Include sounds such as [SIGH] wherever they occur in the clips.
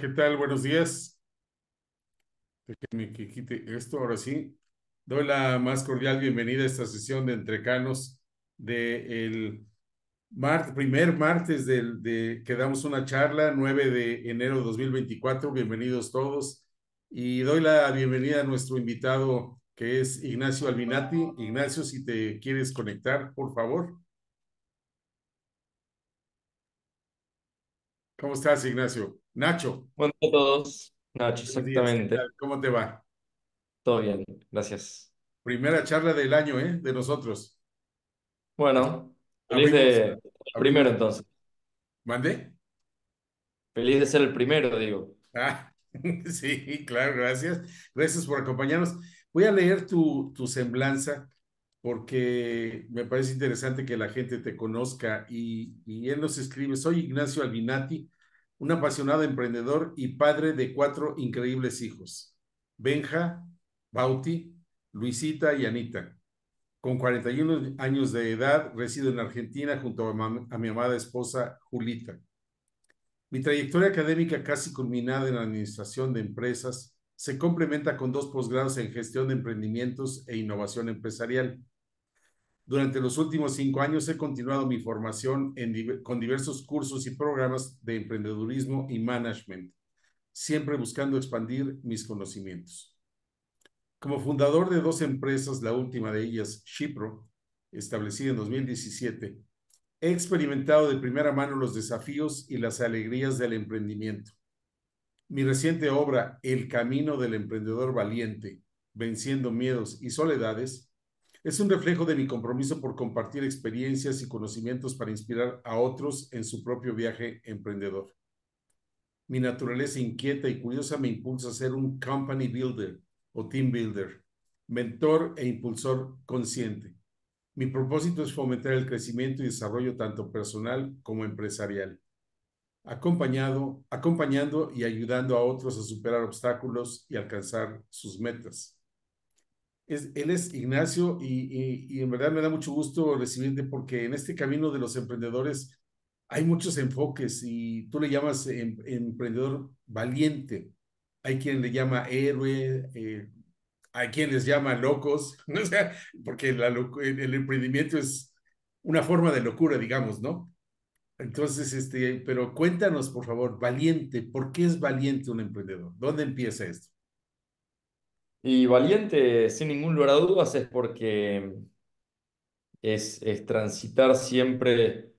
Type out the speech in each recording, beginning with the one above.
¿qué tal? Buenos días. Déjenme que quite esto ahora sí. Doy la más cordial bienvenida a esta sesión de Entrecanos del de primer martes del, de que damos una charla, 9 de enero de 2024. Bienvenidos todos. Y doy la bienvenida a nuestro invitado que es Ignacio Albinati. Ignacio, si te quieres conectar, por favor. ¿Cómo estás, Ignacio? Nacho. buenos a todos. Nacho, exactamente. ¿Cómo te va? Todo bien, gracias. Primera charla del año, ¿eh? De nosotros. Bueno, feliz de de primero entonces. ¿Mande? Feliz de ser el primero, digo. Ah, [LAUGHS] sí, claro, gracias. Gracias por acompañarnos. Voy a leer tu, tu semblanza porque me parece interesante que la gente te conozca y, y él nos escribe, soy Ignacio Albinati, un apasionado emprendedor y padre de cuatro increíbles hijos, Benja, Bauti, Luisita y Anita. Con 41 años de edad, resido en Argentina junto a, a mi amada esposa Julita. Mi trayectoria académica casi culminada en la administración de empresas se complementa con dos posgrados en gestión de emprendimientos e innovación empresarial durante los últimos cinco años he continuado mi formación con diversos cursos y programas de emprendedurismo y management, siempre buscando expandir mis conocimientos. Como fundador de dos empresas, la última de ellas, Shipro, establecida en 2017, he experimentado de primera mano los desafíos y las alegrías del emprendimiento. Mi reciente obra, El Camino del Emprendedor Valiente, Venciendo Miedos y Soledades, es un reflejo de mi compromiso por compartir experiencias y conocimientos para inspirar a otros en su propio viaje emprendedor. Mi naturaleza inquieta y curiosa me impulsa a ser un company builder o team builder, mentor e impulsor consciente. Mi propósito es fomentar el crecimiento y desarrollo tanto personal como empresarial, acompañado, acompañando y ayudando a otros a superar obstáculos y alcanzar sus metas él es Ignacio y, en verdad me da mucho gusto recibirte porque en este camino de los emprendedores hay muchos enfoques y tú le llamas em, emprendedor valiente, hay quien le llama héroe, eh, hay quien les llama locos, [LAUGHS] porque el emprendimiento es una forma de locura, digamos, ¿no? Entonces, este, pero cuéntanos, por favor, valiente, ¿por qué es valiente un emprendedor? ¿Dónde empieza esto? Y valiente, sin ningún lugar a dudas, es porque es, transitar siempre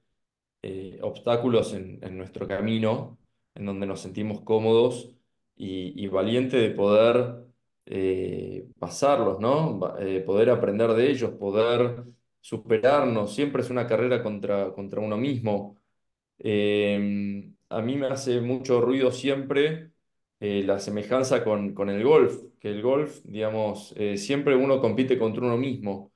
eh, obstáculos en, nuestro camino, en donde nos sentimos cómodos y, valiente de poder eh, pasarlos, ¿no? Eh, poder aprender de ellos, poder superarnos. Siempre es una carrera contra, contra uno mismo. Em, a mí me hace mucho ruido siempre eh, la semejanza con, el golf, que el golf, digamos, eh, siempre uno compite contra uno mismo.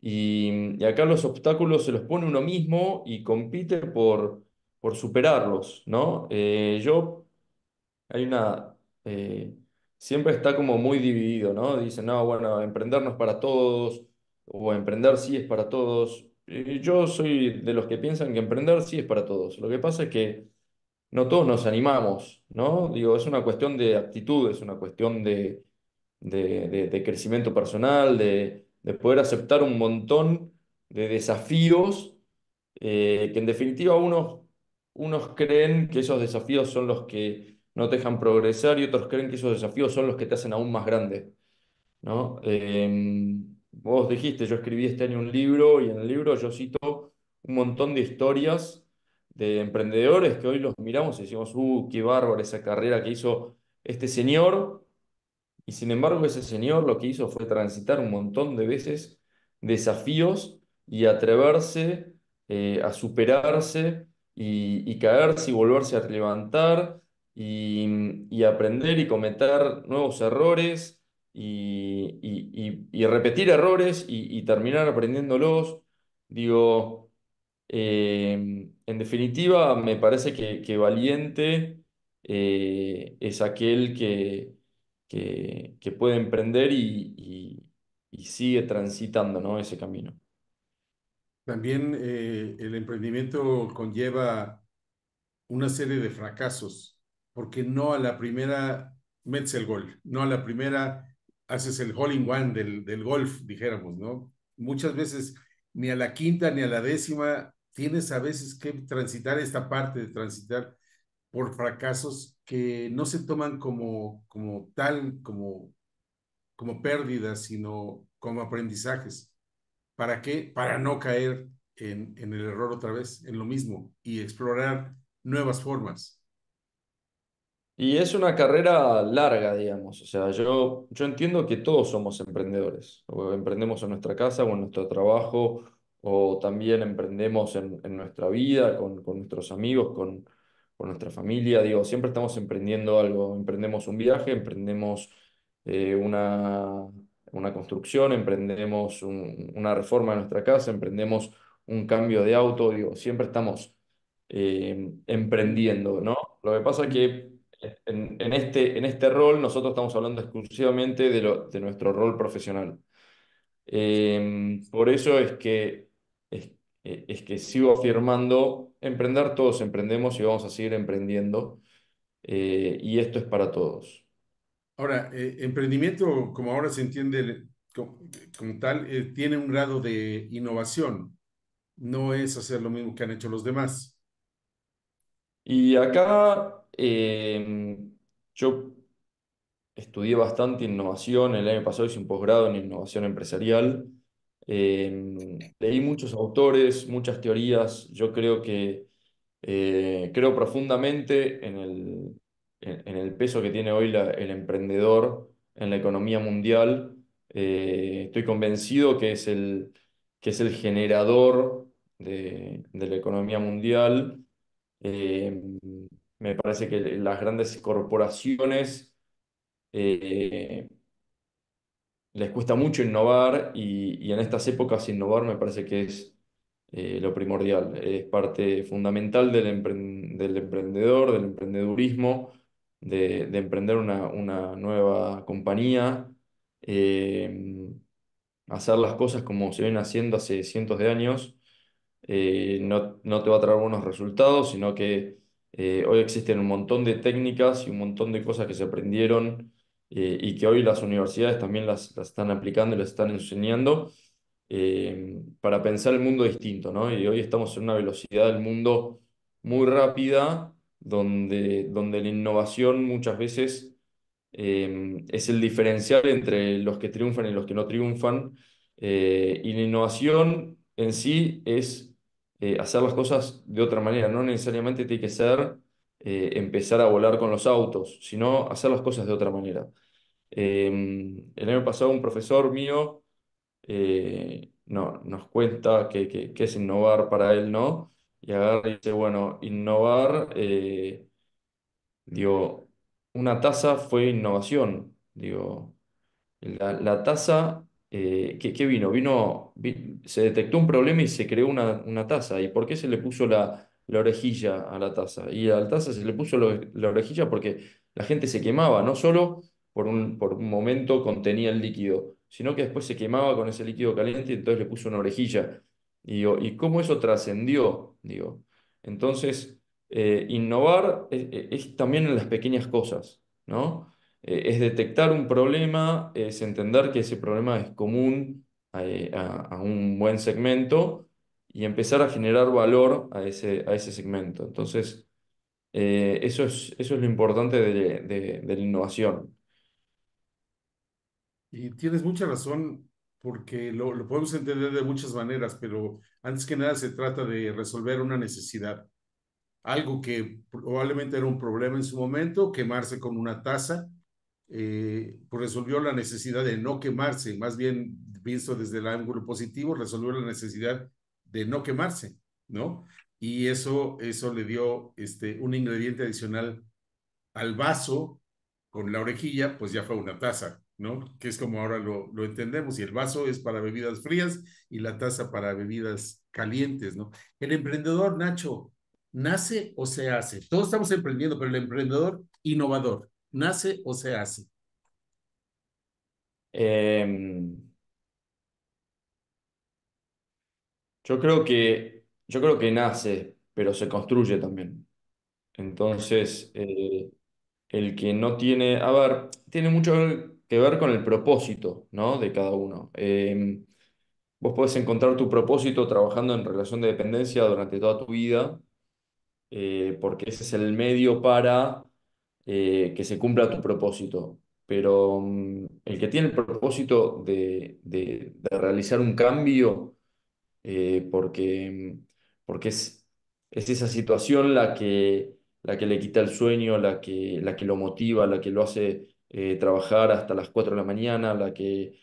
Y, y, acá los obstáculos se los pone uno mismo y compite por, por superarlos, ¿no? Eh, yo, hay una, siempre está como muy dividido, ¿no? Dicen, no, bueno, emprendernos para todos, o emprender sí es para todos. Yo soy de los que piensan que emprender sí es para todos. Lo que pasa es que no todos nos animamos, ¿no? Digo, es una cuestión de actitud es una cuestión de, crecimiento personal, de, poder aceptar un montón de desafíos eh, que en definitiva unos, unos creen que esos desafíos son los que no te dejan progresar y otros creen que esos desafíos son los que te hacen aún más grande, ¿no? Em, vos dijiste, yo escribí este año un libro y en el libro yo cito un montón de historias de emprendedores que hoy los miramos y decimos, uh, qué bárbara esa carrera que hizo este señor. Y sin embargo, ese señor lo que hizo fue transitar un montón de veces desafíos y atreverse eh, a superarse y, caerse y volverse a levantar y, aprender y cometer nuevos errores y, y repetir errores y, terminar aprendiéndolos. Digo, eh, en definitiva, me parece que, valiente eh, es aquel que, que, que puede emprender y, y, sigue transitando, ¿no? ese camino. También eh, el emprendimiento conlleva una serie de fracasos, porque no a la primera metes el gol, no a la primera haces el hole in one del, del golf, dijéramos, ¿no? Muchas veces ni a la quinta ni a la décima tienes a veces que transitar esta parte de transitar por fracasos que no se toman como, como tal, como, como pérdidas, sino como aprendizajes. ¿Para qué? Para no caer en, en el error otra vez, en lo mismo, y explorar nuevas formas. Y es una carrera larga, digamos. O sea, yo, yo entiendo que todos somos emprendedores. O emprendemos en nuestra casa o en nuestro trabajo o también emprendemos en, nuestra vida, con, nuestros amigos, con, nuestra familia. Digo, siempre estamos emprendiendo algo, emprendemos un viaje, emprendemos eh, una, una, construcción, emprendemos una reforma de nuestra casa, emprendemos un cambio de auto, digo, siempre estamos eh, emprendiendo, ¿no? Lo que pasa es que en, este, en este rol nosotros estamos hablando exclusivamente de, lo, de nuestro rol profesional. Em, por eso es que eh, es que sigo afirmando, emprender todos emprendemos y vamos a seguir emprendiendo, eh, y esto es para todos. Ahora, eh, emprendimiento, como ahora se entiende como, como tal, tiene un grado de innovación, no es hacer lo mismo que han hecho los demás. Y acá yo estudié bastante innovación, el año pasado hice un posgrado en innovación empresarial Em, leí muchos autores, muchas teorías. Yo creo que eh, creo profundamente en el, peso que tiene hoy el emprendedor en la economía mundial. Eh, estoy convencido que es el, que es el generador de, de la economía mundial. Em, me parece que las grandes corporaciones eh, les cuesta mucho innovar y, en estas épocas innovar me parece que es eh, lo primordial, es parte fundamental del, emprendedor, del emprendedurismo, de, emprender una, nueva compañía, em, hacer las cosas como se ven haciendo hace cientos de años, eh, no, no, te va a traer buenos resultados, sino que eh, hoy existen un montón de técnicas y un montón de cosas que se aprendieron eh, y que hoy las universidades también las, están aplicando y las están enseñando eh, para pensar el mundo distinto, ¿no? Y hoy estamos en una velocidad del mundo muy rápida, donde, donde la innovación muchas veces eh, es el diferencial entre los que triunfan y los que no triunfan, y la innovación en sí es hacer las cosas de otra manera, no necesariamente tiene que ser eh, empezar a volar con los autos, sino hacer las cosas de otra manera. Em, el año pasado un profesor mío eh, no, nos cuenta que, es innovar para él, ¿no? Y agarra y dice, bueno, innovar, eh, digo, una tasa fue innovación, digo, la, la tasa ¿qué, vino? Vino, se detectó un problema y se creó una, una tasa. ¿Y por qué se le puso la, la orejilla a la taza. Y a la taza se le puso la orejilla porque la gente se quemaba, no solo por un, por un momento contenía el líquido, sino que después se quemaba con ese líquido caliente y entonces le puso una orejilla. Y, cómo eso trascendió? Digo, entonces, eh, innovar e, es, también en las pequeñas cosas, ¿no? Eh, es detectar un problema, es entender que ese problema es común eh, a un buen segmento y empezar a generar valor a ese, a ese segmento. Entonces, eh, eso, es, eso es lo importante de, de, la innovación. Y tienes mucha razón, porque lo, lo, podemos entender de muchas maneras, pero antes que nada se trata de resolver una necesidad. Algo que probablemente era un problema en su momento, quemarse con una taza, eh, pues resolvió la necesidad de no quemarse, más bien visto desde el ángulo positivo, resolvió la necesidad de no quemarse, ¿no? Y eso, eso le dio este, un ingrediente adicional al vaso con la orejilla, pues ya fue una taza, ¿no? Que es como ahora lo, lo entendemos. Y el vaso es para bebidas frías y la taza para bebidas calientes, ¿no? El emprendedor, Nacho, ¿nace o se hace? Todos estamos emprendiendo, pero el emprendedor innovador, ¿nace o se hace? Eh, Yo creo que, yo creo que nace, pero se construye también. Entonces, eh, el que no tiene, a ver, tiene mucho que ver con el propósito, ¿no? De cada uno. Em, vos podés encontrar tu propósito trabajando en relación de dependencia durante toda tu vida, eh, porque ese es el medio para eh, que se cumpla tu propósito pero mm, el que tiene el propósito de, de, realizar un cambio eh, porque, porque es, es esa situación la que, la que le quita el sueño, la que, la que lo motiva, la que lo hace eh, trabajar hasta las 4 de la mañana, la que,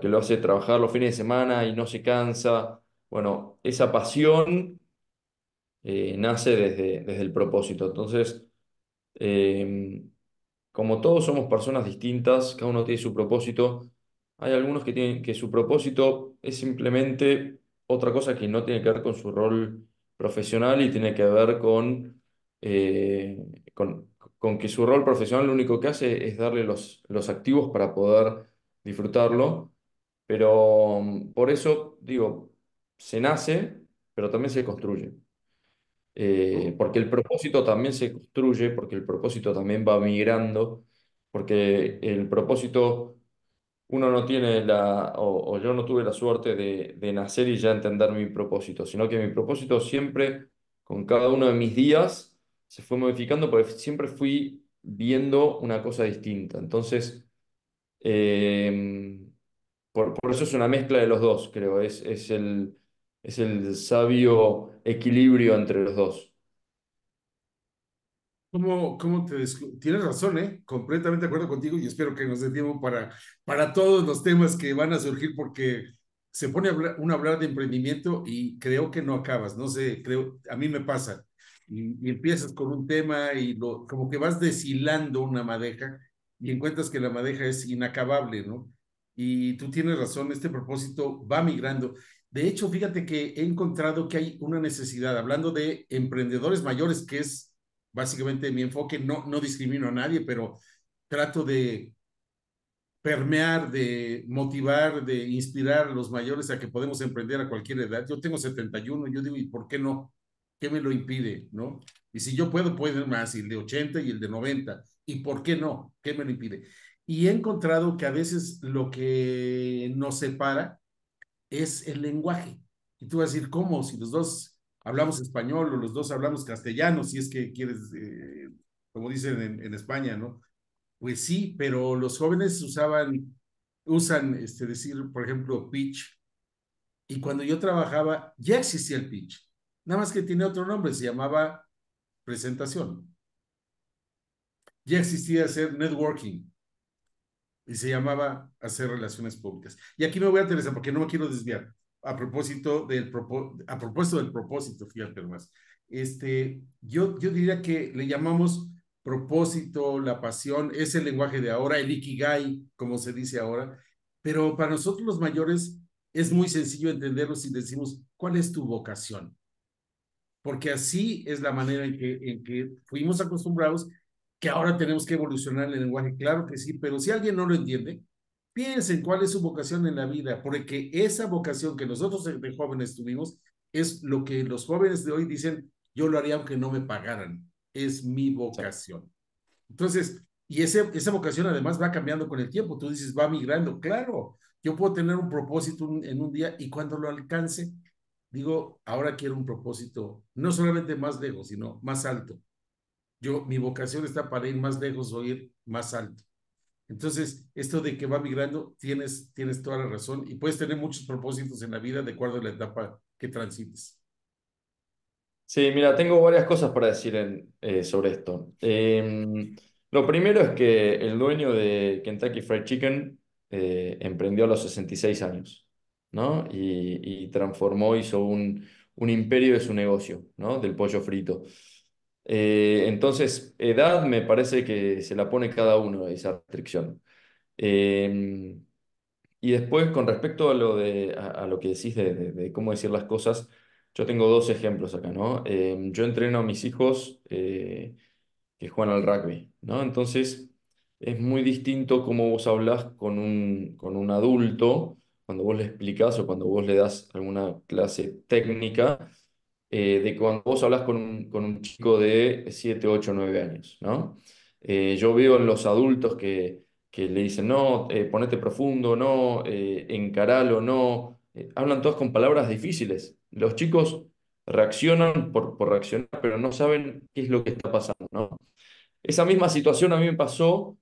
que lo hace trabajar los fines de semana y no se cansa. Bueno, esa pasión eh, nace desde, desde el propósito. Entonces, como todos somos personas distintas, cada uno tiene su propósito, hay algunos que tienen que su propósito es simplemente otra cosa que no tiene que ver con su rol profesional y tiene que ver eh, con, con, que su rol profesional lo único que hace es darle los, los activos para poder disfrutarlo. Pero mm, por eso, digo, se nace, pero también se construye. Eh, porque el propósito también se construye, porque el propósito también va migrando, porque el propósito uno no tiene la, o, yo no tuve la suerte de, de nacer y ya entender mi propósito, sino que mi propósito siempre, con cada uno de mis días, se fue modificando porque siempre fui viendo una cosa distinta. Entonces, em, por, por, eso es una mezcla de los dos, creo, es, es, el, es el sabio equilibrio entre los dos. ¿Cómo, cómo te Tienes razón, ¿eh? Completamente de acuerdo contigo y espero que nos dé tiempo para, para todos los temas que van a surgir porque se pone un hablar, a hablar de emprendimiento y creo que no acabas, no sé, creo, a mí me pasa. Y, empiezas con un tema y lo, como que vas deshilando una madeja y encuentras que la madeja es inacabable, ¿no? Y tú tienes razón, este propósito va migrando. De hecho, fíjate que he encontrado que hay una necesidad, hablando de emprendedores mayores, que es básicamente mi enfoque, no, no discrimino a nadie, pero trato de permear, de motivar, de inspirar a los mayores a que podemos emprender a cualquier edad. Yo tengo 71, yo digo, ¿y por qué no? ¿Qué me lo impide? ¿No? Y si yo puedo, puede más, el de 80 y el de 90. ¿Y por qué no? ¿Qué me lo impide? Y he encontrado que a veces lo que nos separa es el lenguaje. Y tú vas a decir, ¿cómo? Si los dos hablamos español o los dos hablamos castellano, si es que quieres, eh, como dicen en, España, ¿no? Pues sí, pero los jóvenes usaban, usan, este, decir, por ejemplo, pitch. Y cuando yo trabajaba, ya existía el pitch. Nada más que tiene otro nombre, se llamaba presentación. Ya existía hacer networking y se llamaba hacer relaciones públicas. Y aquí me voy a interesar porque no me quiero desviar a propósito del, a propósito, del propósito, fíjate más. Este, yo, yo diría que le llamamos propósito, la pasión, es el lenguaje de ahora, el ikigai, como se dice ahora, pero para nosotros los mayores es muy sencillo entenderlo si decimos, ¿cuál es tu vocación? Porque así es la manera en que, en que fuimos acostumbrados, que ahora tenemos que evolucionar el lenguaje, claro que sí, pero si alguien no lo entiende, Piensen cuál es su vocación en la vida, porque esa vocación que nosotros de jóvenes tuvimos es lo que los jóvenes de hoy dicen, yo lo haría aunque no me pagaran, es mi vocación. Entonces, y ese, esa vocación además va cambiando con el tiempo, tú dices, va migrando, claro, yo puedo tener un propósito en un día y cuando lo alcance, digo, ahora quiero un propósito no solamente más lejos, sino más alto. Yo, mi vocación está para ir más lejos o ir más alto. Entonces, esto de que va migrando, tienes, tienes toda la razón y puedes tener muchos propósitos en la vida de acuerdo a la etapa que transites. Sí, mira, tengo varias cosas para decir eh, sobre esto. Em, lo primero es que el dueño de Kentucky Fried Chicken eh, emprendió a los 66 años, ¿no? Y, transformó, hizo un, un, imperio de su negocio, ¿no? Del pollo frito. Eh, entonces, edad me parece que se la pone cada uno esa restricción. Eh, y después, con respecto a lo, a, lo que decís de, cómo decir las cosas, yo tengo dos ejemplos acá, ¿no? Eh, yo entreno a mis hijos que juegan al rugby, ¿no? Entonces, es muy distinto cómo vos hablas con un, con un adulto cuando vos le explicás o cuando vos le das alguna clase técnica eh, de cuando vos hablas con, un chico de 7, 8, 9 años, ¿no? Eh, yo veo en los adultos que, le dicen, no, eh, ponete profundo, no, encaralo, no. hablan todos con palabras difíciles. Los chicos reaccionan por, reaccionar, pero no saben qué es lo que está pasando, Esa misma situación a mí me pasó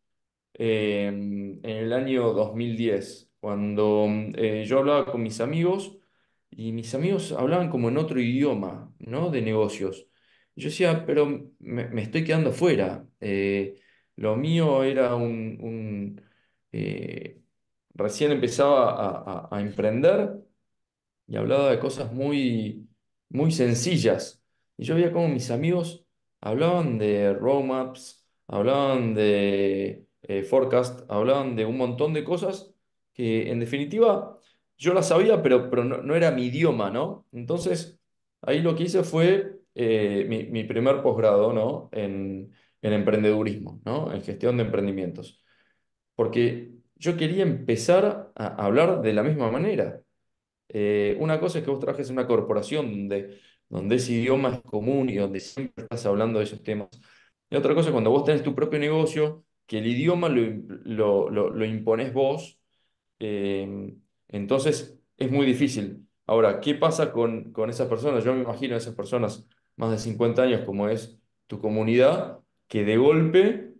en el año 2010, cuando yo hablaba con mis amigos y mis amigos hablaban como en otro idioma, ¿no? De negocios. yo decía, pero me, estoy quedando fuera. Eh, lo mío era un... Eh, recién empezaba a, emprender y hablaba de cosas muy, muy sencillas. Y yo veía como mis amigos hablaban de roadmaps, hablaban de eh, forecast, hablaban de un montón de cosas que en definitiva yo la sabía, pero, pero no, era mi idioma, ¿no? Entonces, ahí lo que hice fue eh, mi, mi, primer posgrado, ¿no? En, emprendedurismo, ¿no? En gestión de emprendimientos. Porque yo quería empezar a hablar de la misma manera. Eh, una cosa es que vos trajes una corporación donde, donde ese idioma es común y donde siempre estás hablando de esos temas. Y otra cosa es cuando vos tenés tu propio negocio, que el idioma lo, lo, lo, impones vos. Eh, entonces, es muy difícil. Ahora, ¿qué pasa con, esas personas? Yo me imagino esas personas más de 50 años, como es tu comunidad, que de golpe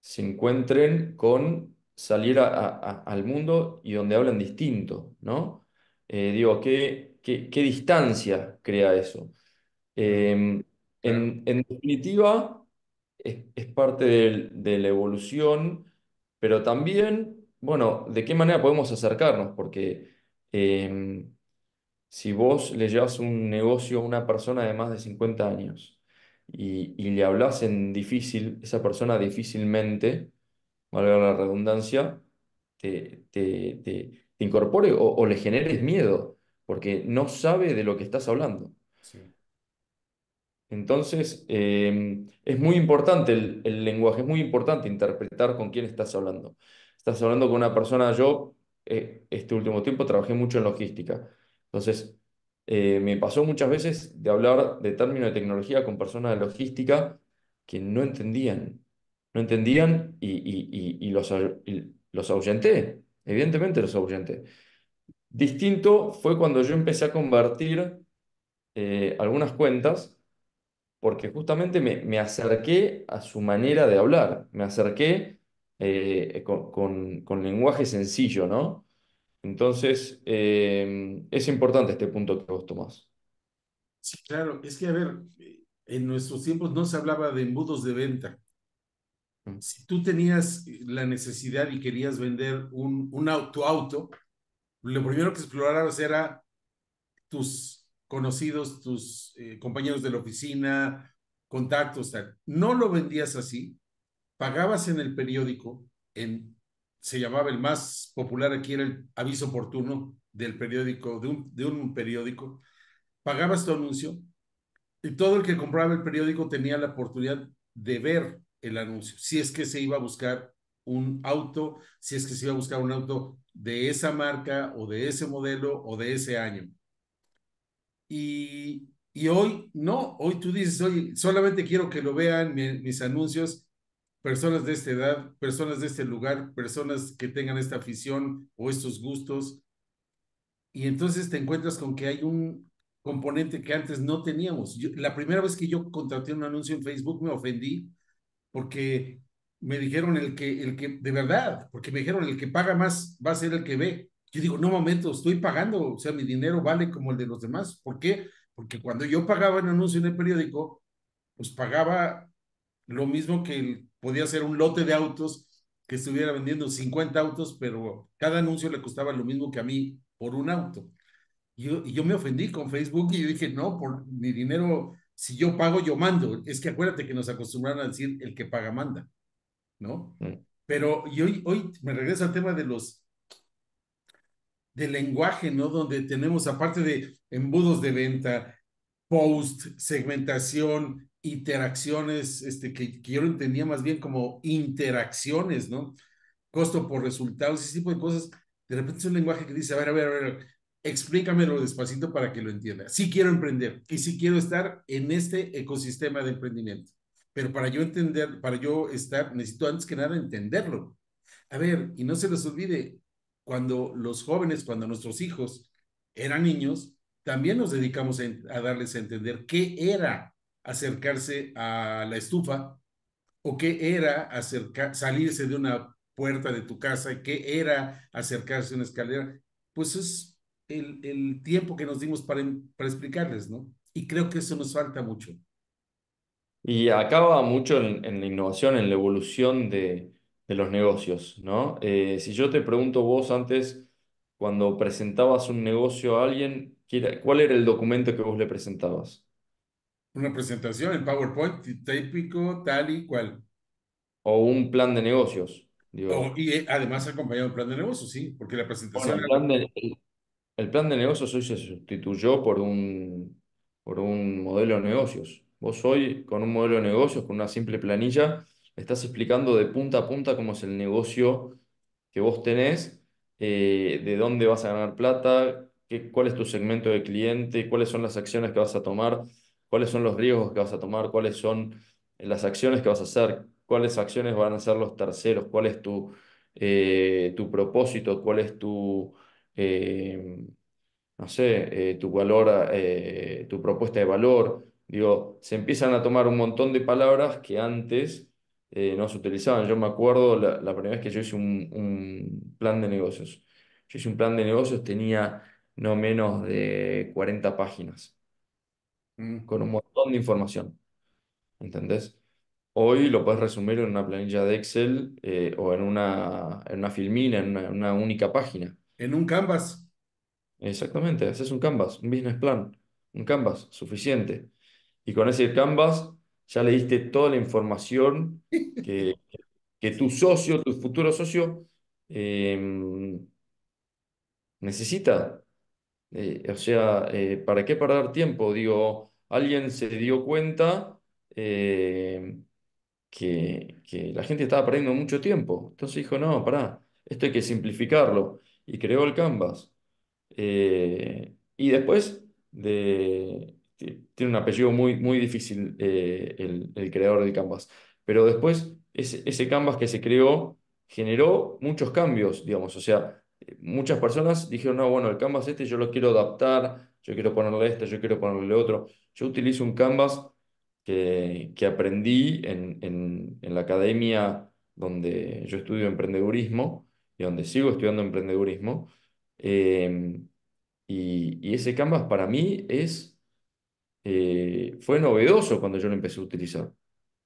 se encuentren con salir al mundo y donde hablan distinto, ¿no? Eh, digo, ¿qué, ¿qué, distancia crea eso? Em, en, definitiva, es, parte de la evolución, pero también bueno, ¿de qué manera podemos acercarnos? Porque eh, si vos le llevas un negocio a una persona de más de 50 años y, le hablas en difícil, esa persona difícilmente, valga la redundancia, te, te, incorpore o, le generes miedo, porque no sabe de lo que estás hablando. Entonces, eh, es muy importante el lenguaje, es muy importante interpretar con quién estás hablando. Estás hablando con una persona, yo eh, este último tiempo trabajé mucho en logística. Entonces, eh, me pasó muchas veces de hablar de términos de tecnología con personas de logística que no entendían, no entendían y, los, los ahuyenté, evidentemente los ahuyenté. Distinto fue cuando yo empecé a convertir eh, algunas cuentas porque justamente me, me, acerqué a su manera de hablar, me acerqué eh, con, lenguaje sencillo, ¿no? Entonces, eh, es importante este punto que vos tomás. Sí, claro, es que a ver, en nuestros tiempos no se hablaba de embudos de venta. Mm. Si tú tenías la necesidad y querías vender un, un auto, auto, lo primero que explorabas era tus conocidos, tus eh, compañeros de la oficina, contactos, tal. No lo vendías así, pagabas en el periódico, en, se llamaba el más popular aquí, era el aviso oportuno del periódico, de un, de un periódico, pagabas tu anuncio y todo el que compraba el periódico tenía la oportunidad de ver el anuncio, si es que se iba a buscar un auto, si es que se iba a buscar un auto de esa marca o de ese modelo o de ese año. Y, hoy no, hoy tú dices, oye, solamente quiero que lo vean mis anuncios personas de esta edad, personas de este lugar, personas que tengan esta afición o estos gustos. Y entonces te encuentras con que hay un componente que antes no teníamos. la primera vez que yo contraté un anuncio en Facebook me ofendí porque me dijeron el que, el que, de verdad, porque me dijeron el que paga más va a ser el que ve. Yo digo, no, momento, estoy pagando, o sea, mi dinero vale como el de los demás. ¿Por qué? Porque cuando yo pagaba un anuncio en el periódico, pues pagaba lo mismo que el podía ser un lote de autos que estuviera vendiendo 50 autos, pero cada anuncio le costaba lo mismo que a mí por un auto. Y yo, me ofendí con Facebook y yo dije, no, por mi dinero, si yo pago, yo mando. Es que acuérdate que nos acostumbraron a decir, el que paga, manda, ¿no? Mm. Pero y hoy, hoy me regreso al tema de los del lenguaje, ¿no? Donde tenemos, aparte de embudos de venta, post, segmentación, interacciones, este, que, yo lo entendía más bien como interacciones, ¿no? Costo por resultados, ese tipo de cosas. De repente es un lenguaje que dice, a ver, a ver, a ver, explícamelo despacito para que lo entienda. Sí quiero emprender y sí quiero estar en este ecosistema de emprendimiento, pero para yo entender, para yo estar, necesito antes que nada entenderlo. A ver, y no se les olvide, cuando los jóvenes, cuando nuestros hijos eran niños, también nos dedicamos a darles a entender qué era acercarse a la estufa o qué era salirse de una puerta de tu casa y qué era acercarse a una escalera, pues es el, tiempo que nos dimos para, para explicarles, ¿no? Y creo que eso nos falta mucho. Y acaba mucho en, la innovación, en la evolución de, los negocios, ¿no? Eh, si yo te pregunto vos antes, cuando presentabas un negocio a alguien, ¿cuál era el documento que vos le presentabas? una presentación en PowerPoint típico, tal y cual. O un plan de negocios. y eh, además acompañado un plan de negocios, sí, porque la presentación... el, plan de, negocios hoy se sustituyó por un, por un modelo de negocios. Vos hoy, con un modelo de negocios, con una simple planilla, estás explicando de punta a punta cómo es el negocio que vos tenés, eh, de dónde vas a ganar plata, qué, cuál es tu segmento de cliente, cuáles son las acciones que vas a tomar cuáles son los riesgos que vas a tomar, cuáles son las acciones que vas a hacer, cuáles acciones van a ser los terceros, cuál es tu, eh, tu propósito, cuál es tu, eh, sé, eh, tu valor, tu propuesta de valor. Digo, se empiezan a tomar un montón de palabras que antes no se utilizaban. Yo me acuerdo la, primera vez que yo hice un, un plan de negocios. Yo hice un plan de negocios, tenía no menos de 40 páginas con un montón de información. ¿Entendés? Hoy lo puedes resumir en una planilla de Excel eh, o en una, en una filmina, en una, única página. En un Canvas. Exactamente, haces un Canvas, un business plan, un Canvas, suficiente. Y con ese Canvas ya le diste toda la información [LAUGHS] que, que tu socio, tu futuro socio, em, necesita. Eh, o sea, eh, ¿para qué perder tiempo? Digo, alguien se dio cuenta eh, que, la gente estaba perdiendo mucho tiempo. Entonces dijo, no, pará, esto hay que simplificarlo. Y creó el Canvas. Eh, y después de... Tiene un apellido muy, muy difícil eh, el, creador del Canvas. Pero después ese, Canvas que se creó generó muchos cambios, digamos. O sea, muchas personas dijeron, no, bueno, el Canvas este yo lo quiero adaptar yo quiero ponerle este, yo quiero ponerle otro. Yo utilizo un canvas que, aprendí en, la academia donde yo estudio emprendedurismo y donde sigo estudiando emprendedurismo. Em, y, ese canvas para mí es, eh, fue novedoso cuando yo lo empecé a utilizar,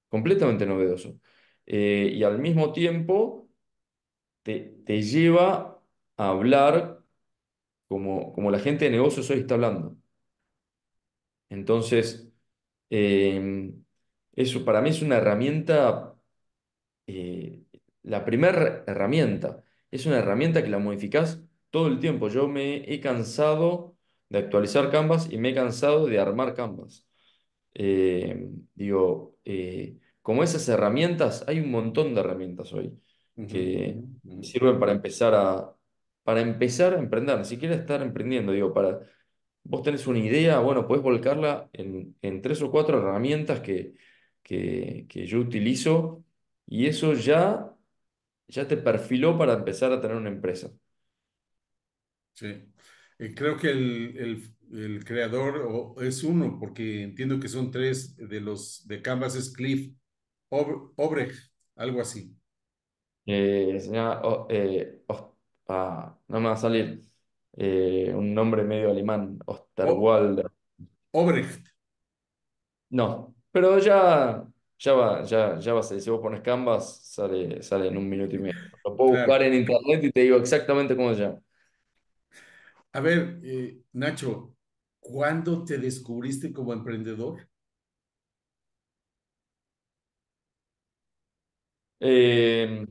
completamente novedoso. Eh, y al mismo tiempo te, te lleva a hablar como, la gente de negocios hoy está hablando. Entonces, eh, eso para mí es una herramienta, eh, la primera herramienta, es una herramienta que la modificás todo el tiempo. Yo me he cansado de actualizar Canvas y me he cansado de armar Canvas. Eh, digo, como esas herramientas, hay un montón de herramientas hoy que sirven para empezar a, para empezar a emprender, si quieres estar emprendiendo, digo, para vos tenés una idea, bueno, puedes volcarla en, tres o cuatro herramientas que, que, yo utilizo y eso ya, ya te perfiló para empezar a tener una empresa. Sí, eh, creo que el, creador es uno, porque entiendo que son tres de los de Canvas es Cliff Obreg, algo así. Eh, señora, no me va a salir eh, un nombre medio alemán, Osterwald. Obrecht. No, pero ya, ya va, ya, ya va a Si vos pones Canvas, sale, sale en un minuto y medio. Lo puedo buscar en internet y te digo exactamente cómo se llama. A ver, eh, Nacho, ¿cuándo te descubriste como emprendedor? Eh,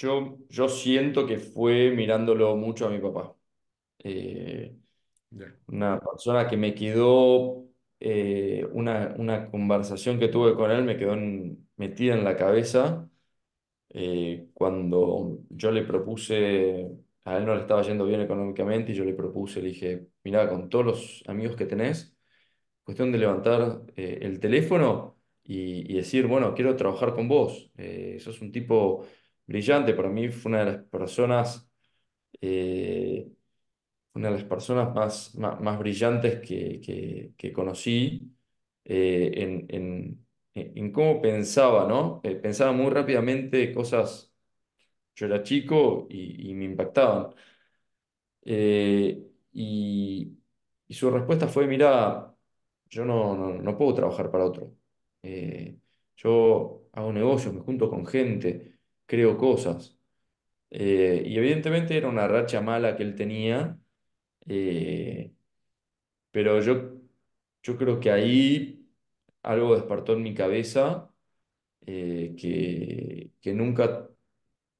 yo, siento que fue mirándolo mucho a mi papá. Eh, una persona que me quedó, eh, una, conversación que tuve con él me quedó metida en la cabeza eh, cuando yo le propuse, a él no le estaba yendo bien económicamente y yo le propuse, le dije, mira, con todos los amigos que tenés, cuestión de levantar el teléfono y, y, decir, bueno, quiero trabajar con vos, sos un tipo brillante. Para mí fue una de las personas, eh, una de las personas más, brillantes que, conocí eh, en, cómo pensaba, ¿no? Eh, pensaba muy rápidamente cosas. Yo era chico y, me impactaban. Y, su respuesta fue, mira, yo no, no puedo trabajar para otro. yo hago negocios, me junto con gente, creo cosas. Eh, y evidentemente era una racha mala que él tenía, eh, pero yo, yo creo que ahí algo despertó en mi cabeza eh, que, que nunca,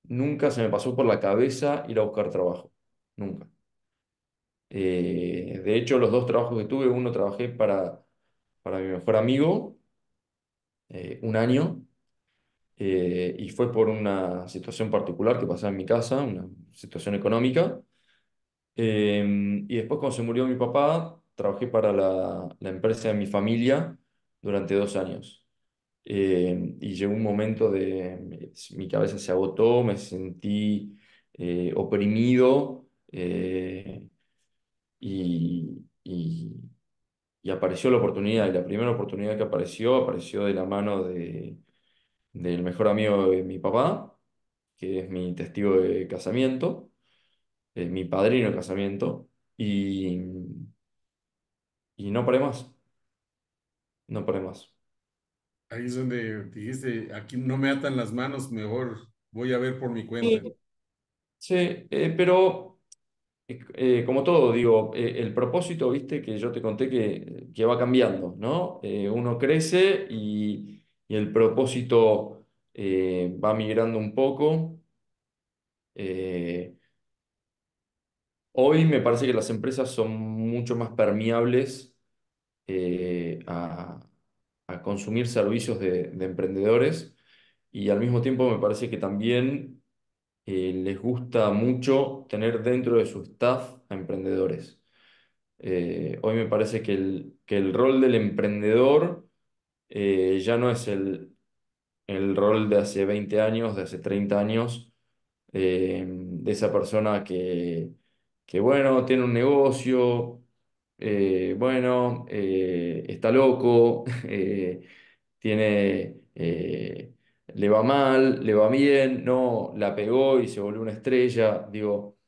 nunca se me pasó por la cabeza ir a buscar trabajo, nunca. de hecho, los dos trabajos que tuve, uno trabajé para, para mi mejor amigo, un año, eh, y fue por una situación particular que pasaba en mi casa, una situación económica. Em, y después cuando se murió mi papá, trabajé para la, empresa de mi familia durante dos años. Em, y llegó un momento de, mi cabeza se agotó, me sentí eh, oprimido eh, y, y, apareció la oportunidad. Y la primera oportunidad que apareció, apareció de la mano de, del mejor amigo de mi papá, que es mi testigo de casamiento, es eh, mi padrino de casamiento, y, y no paré más. No paré más. Ahí es donde dijiste, aquí no me atan las manos, mejor voy a ver por mi cuenta. Sí, eh, pero eh, como todo, digo, el propósito, viste, que yo te conté que, que va cambiando, ¿no? uno crece y y el propósito eh, va migrando un poco. Eh, hoy me parece que las empresas son mucho más permeables eh, a, consumir servicios de, emprendedores y al mismo tiempo me parece que también les gusta mucho tener dentro de su staff a emprendedores. hoy me parece que el, que el rol del emprendedor eh, ya no es el, rol de hace 20 años, de hace 30 años, eh, de esa persona que, bueno, tiene un negocio, eh, bueno, está loco, [LAUGHS] tiene, le va mal, le va bien, no, la pegó y se volvió una estrella. Digo,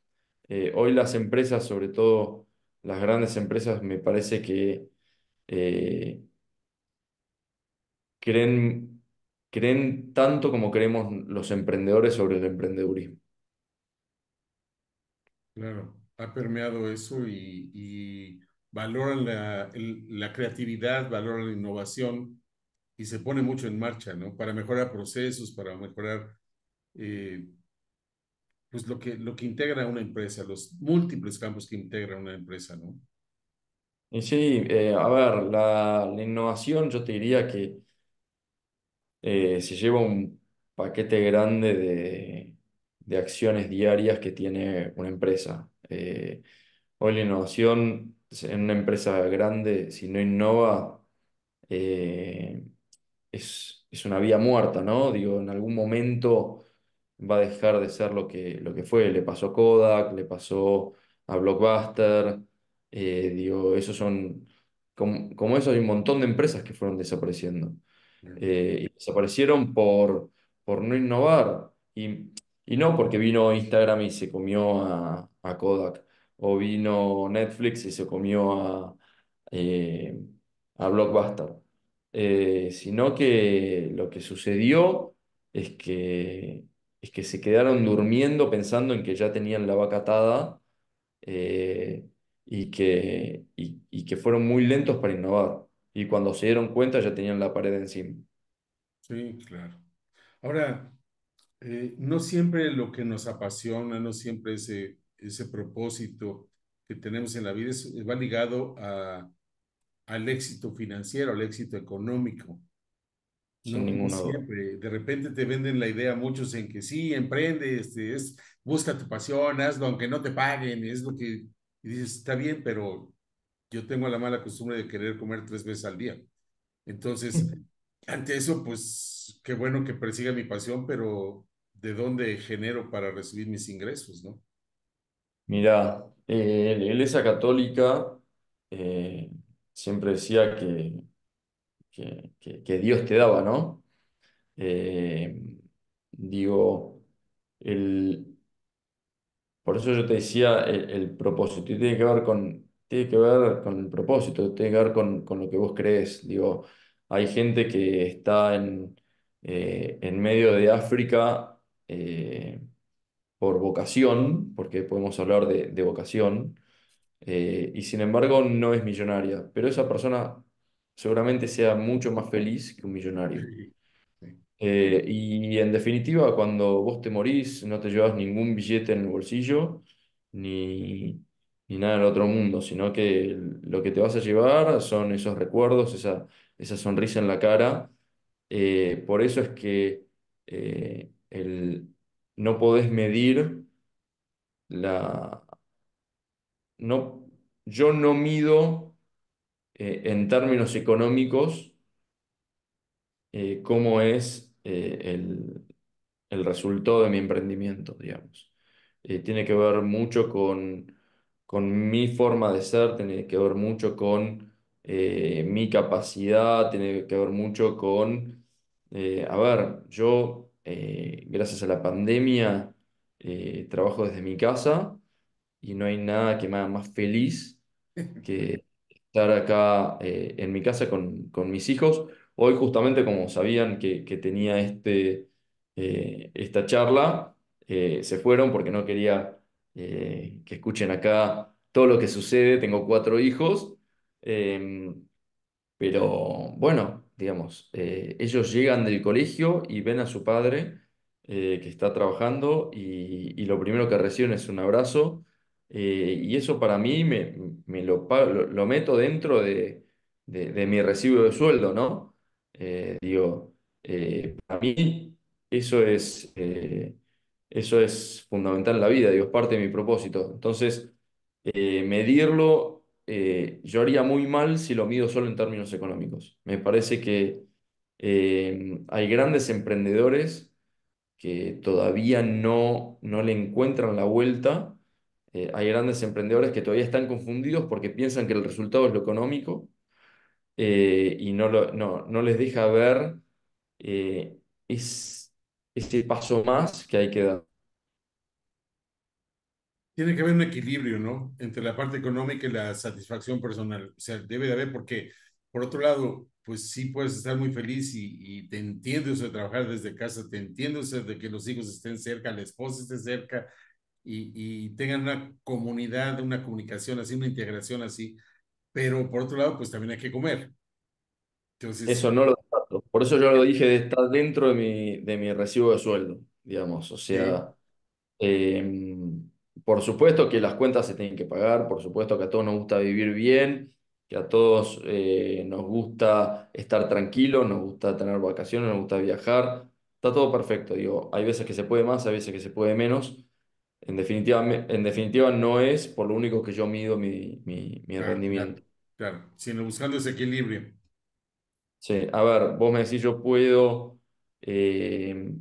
hoy las empresas, sobre todo las grandes empresas, me parece que creen, creen tanto como creemos los emprendedores sobre el emprendedurismo. Claro, ha permeado eso y, valoran la, la, creatividad, valoran la innovación y se pone mucho en marcha, ¿no? Para mejorar procesos, para mejorar eh, pues lo que, lo que integra una empresa, los múltiples campos que integra una empresa, ¿no? sí, eh, a ver, la, innovación yo te diría que eh, se lleva un paquete grande de, acciones diarias que tiene una empresa. Eh, hoy la innovación pues, en una empresa grande, si no innova, eh, es, una vía muerta, ¿no? Digo, en algún momento va a dejar de ser lo que, lo que fue. Le pasó a Kodak, le pasó a Blockbuster, digo, esos son... como eso hay un montón de empresas que fueron desapareciendo. Eh, y desaparecieron por, por no innovar. Y, no porque vino Instagram y se comió a, Kodak, o vino Netflix y se comió a, eh, Blockbuster, eh, sino que lo que sucedió es que, es que se quedaron durmiendo pensando en que ya tenían la vaca atada y, que, y que fueron muy lentos para innovar y cuando se dieron cuenta ya tenían la pared encima. Sí, claro. Ahora, eh, no siempre lo que nos apasiona, no siempre ese, ese propósito que tenemos en la vida es, va ligado a, al éxito financiero, al éxito económico. No, siempre. De repente te venden la idea muchos en que sí, emprende, este, es, busca tu pasión, hazlo aunque no te paguen, es lo que y dices, está bien, pero yo tengo la mala costumbre de querer comer tres veces al día. Entonces, [LAUGHS] ante eso, pues qué bueno que persiga mi pasión, pero ¿de dónde genero para recibir mis ingresos, no? Mira, eh, la Iglesia Católica eh, siempre decía que, que, Dios te daba, ¿no? Eh, digo, el, por eso yo te decía, el propósito tiene que ver con tiene que ver con el propósito, tiene que ver con, con lo que vos crees. Digo, hay gente que está en, eh, en medio de África eh, por vocación, porque podemos hablar de, de vocación, eh, y sin embargo no es millonaria, pero esa persona seguramente sea mucho más feliz que un millonario. y en definitiva, cuando vos te morís, no te llevas ningún billete en el bolsillo, ni, ni nada del otro mundo, sino que lo que te vas a llevar son esos recuerdos, esa, esa sonrisa en la cara. Eh, por eso es que eh, no podés medir la... No, yo no mido eh, en términos económicos cómo es el, el resultado de mi emprendimiento, digamos. tiene que ver mucho con con mi forma de ser, tiene que ver mucho con eh, mi capacidad, tiene que ver mucho con, eh, a ver, yo, eh, gracias a la pandemia, trabajo desde mi casa y no hay nada que me haga más feliz [LAUGHS] que estar acá en mi casa con, mis hijos. Hoy justamente como sabían que, tenía este, esta charla, se fueron porque no quería eh, que escuchen acá todo lo que sucede. Tengo cuatro hijos, eh, pero bueno, digamos, eh, ellos llegan del colegio y ven a su padre que está trabajando y, lo primero que reciben es un abrazo. y eso para mí me, lo, meto dentro de, mi recibo de sueldo, ¿no? digo, para mí eso es eso es fundamental en la vida, digo, es parte de mi propósito. Entonces, eh, medirlo, eh, yo haría muy mal si lo mido solo en términos económicos. Me parece que eh, hay grandes emprendedores que todavía no, no le encuentran la vuelta. hay grandes emprendedores que todavía están confundidos porque piensan que el resultado es lo económico y no, no, les deja ver ese paso más que hay que dar. Tiene que haber un equilibrio, ¿no? Entre la parte económica y la satisfacción personal. O sea, debe de haber porque, por otro lado, pues sí puedes estar muy feliz y, te entiendes de trabajar desde casa, te entiendes de que los hijos estén cerca, la esposa esté cerca y, y tengan una comunidad, una comunicación así, una integración así. Pero por otro lado, pues también hay que comer. Entonces, eso no lo por eso yo lo dije, de eh, estar dentro de mi, de mi recibo de sueldo, digamos. O sea, em, por supuesto que las cuentas se tienen que pagar, por supuesto que a todos nos gusta vivir bien, que a todos eh, nos gusta estar tranquilos, nos gusta tener vacaciones, nos gusta viajar. Está todo perfecto, digo. Hay veces que se puede más, hay veces que se puede menos. En definitiva, en definitiva no es por lo único que yo mido mi, mi, rendimiento. claro. Sino buscando ese equilibrio a ver, vos me decís, yo puedo eh,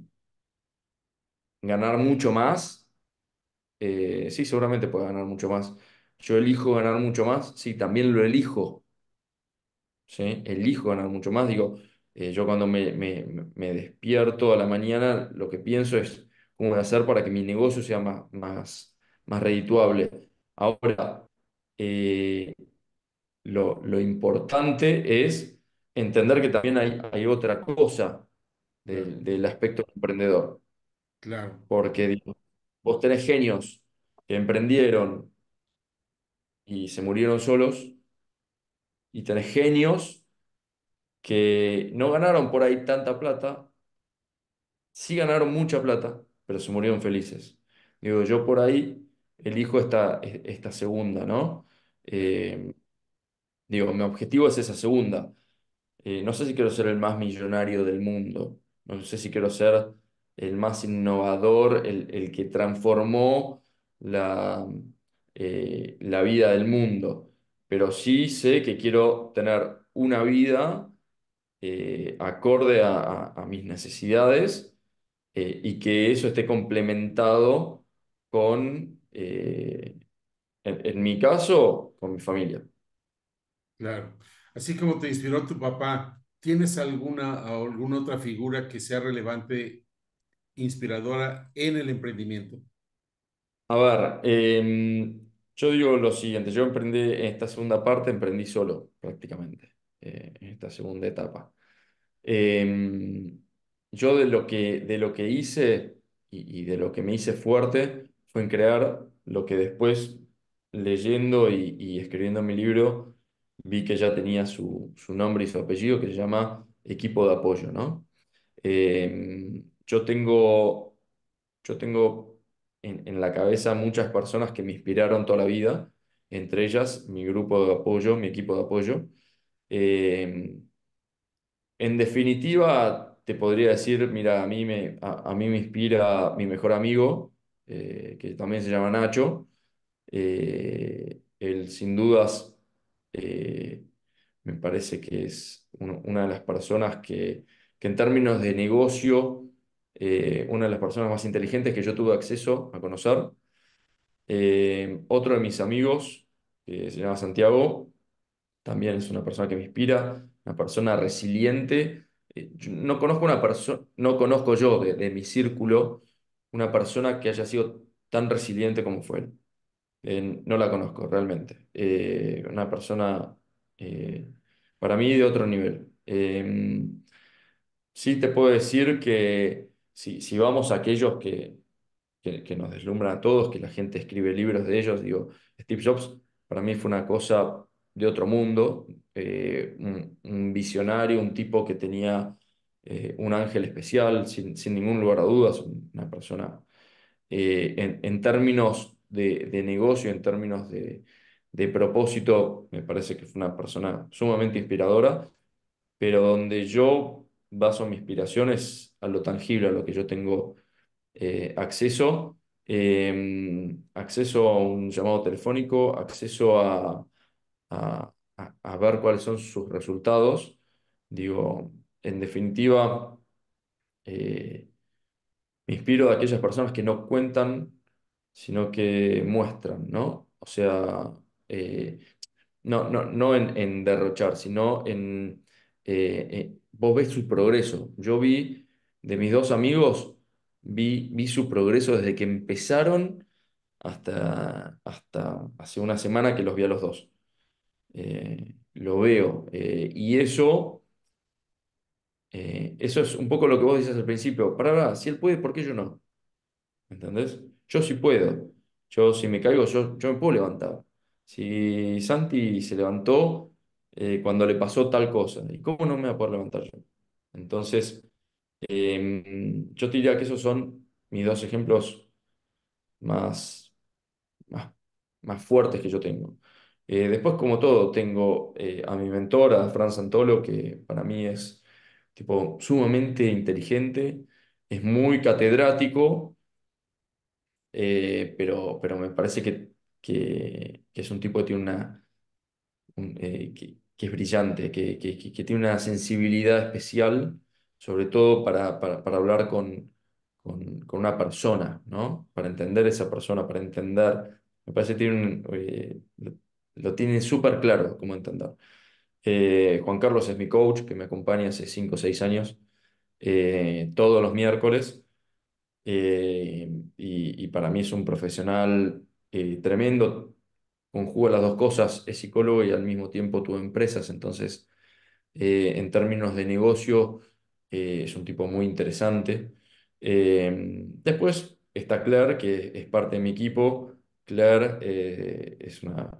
ganar mucho más. Eh, sí, seguramente puedo ganar mucho más. Yo elijo ganar mucho más. Sí, también lo elijo. ¿sí? Elijo ganar mucho más. Digo, eh, yo cuando me, despierto a la mañana, lo que pienso es cómo voy a hacer para que mi negocio sea más, más, redituable. Ahora, lo, lo importante es entender que también hay, otra cosa del, aspecto emprendedor. Claro. Porque vos tenés genios que emprendieron y se murieron solos, y tenés genios que no ganaron por ahí tanta plata, sí ganaron mucha plata, pero se murieron felices. Digo, yo por ahí elijo esta, esta segunda, ¿no? Eh, digo, mi objetivo es esa segunda, eh, no sé si quiero ser el más millonario del mundo, no sé si quiero ser el más innovador, el, que transformó la, eh, la vida del mundo, pero sí sé que quiero tener una vida eh, acorde a, mis necesidades y que eso esté complementado con, en mi caso, con mi familia. Claro. Así como te inspiró tu papá, ¿tienes alguna, alguna otra figura que sea relevante, inspiradora en el emprendimiento? A ver, em, yo digo lo siguiente, yo emprendí en esta segunda parte, emprendí solo prácticamente, eh, en esta segunda etapa. Em, yo de lo que, de lo que hice y, de lo que me hice fuerte fue en crear lo que después, leyendo y escribiendo mi libro, vi que ya tenía su, nombre y su apellido, que se llama equipo de apoyo, ¿no? Em, yo tengo, yo tengo en, la cabeza muchas personas que me inspiraron toda la vida, entre ellas mi grupo de apoyo, mi equipo de apoyo. Em, en definitiva, te podría decir, mira, a mí me, a, mí me inspira mi mejor amigo, eh, que también se llama Nacho. Eh, él sin dudas eh, me parece que es una de las personas que, en términos de negocio, eh, una de las personas más inteligentes que yo tuve acceso a conocer. Eh, otro de mis amigos, que se llama Santiago, también es una persona que me inspira, una persona resiliente. no conozco una persona, no conozco yo de, de mi círculo una persona que haya sido tan resiliente como fue él. Eh, no la conozco realmente. Eh, una persona eh, para mí de otro nivel. sí te puedo decir que si, vamos a aquellos que, nos deslumbran a todos, que la gente escribe libros de ellos, digo, Steve Jobs para mí fue una cosa de otro mundo, un, visionario, un tipo que tenía un ángel especial, sin, ningún lugar a dudas, una persona en, en términos de, negocio, en términos de, propósito, me parece que fue una persona sumamente inspiradora, pero donde yo baso mi inspiración es a lo tangible, a lo que yo tengo eh, acceso, em, acceso a un llamado telefónico, acceso a, a, ver cuáles son sus resultados. Digo, en definitiva, eh, me inspiro de aquellas personas que no cuentan sino que muestran, ¿no? O sea, eh, no, no, en, derrochar, sino en... Eh, eh, vos ves su progreso. Yo vi, de mis dos amigos, vi, vi su progreso desde que empezaron hasta, hasta hace una semana que los vi a los dos. lo veo. y eso... eso es un poco lo que vos dices al principio. pará, si él puede, ¿por qué yo no? ¿Entendés? Yo sí puedo. Yo si me caigo, yo, yo me puedo levantar. Si Santi se levantó eh, cuando le pasó tal cosa, ¿y cómo no me voy a poder levantar yo? Entonces, em, yo te diría que esos son mis dos ejemplos más, más, fuertes que yo tengo. Eh, después, como todo, tengo eh, a mi mentor, a Fran Santolo, que para mí es tipo sumamente inteligente, es muy catedrático eh, pero, pero me parece que, que, es un tipo que tiene una, eh, que, es brillante, que, que, tiene una sensibilidad especial, sobre todo para, para, hablar con, con, una persona, ¿no? Para entender esa persona, para entender, me parece que tiene eh, lo, tiene súper claro cómo entender. Juan Carlos es mi coach, que me acompaña hace 5 o 6 años, todos los miércoles. Eh, y, para mí es un profesional eh, tremendo. Conjuga las dos cosas, es psicólogo y al mismo tiempo tuvo empresas, entonces eh, en términos de negocio es un tipo muy interesante. después está Claire, que es parte de mi equipo. Claire es, una,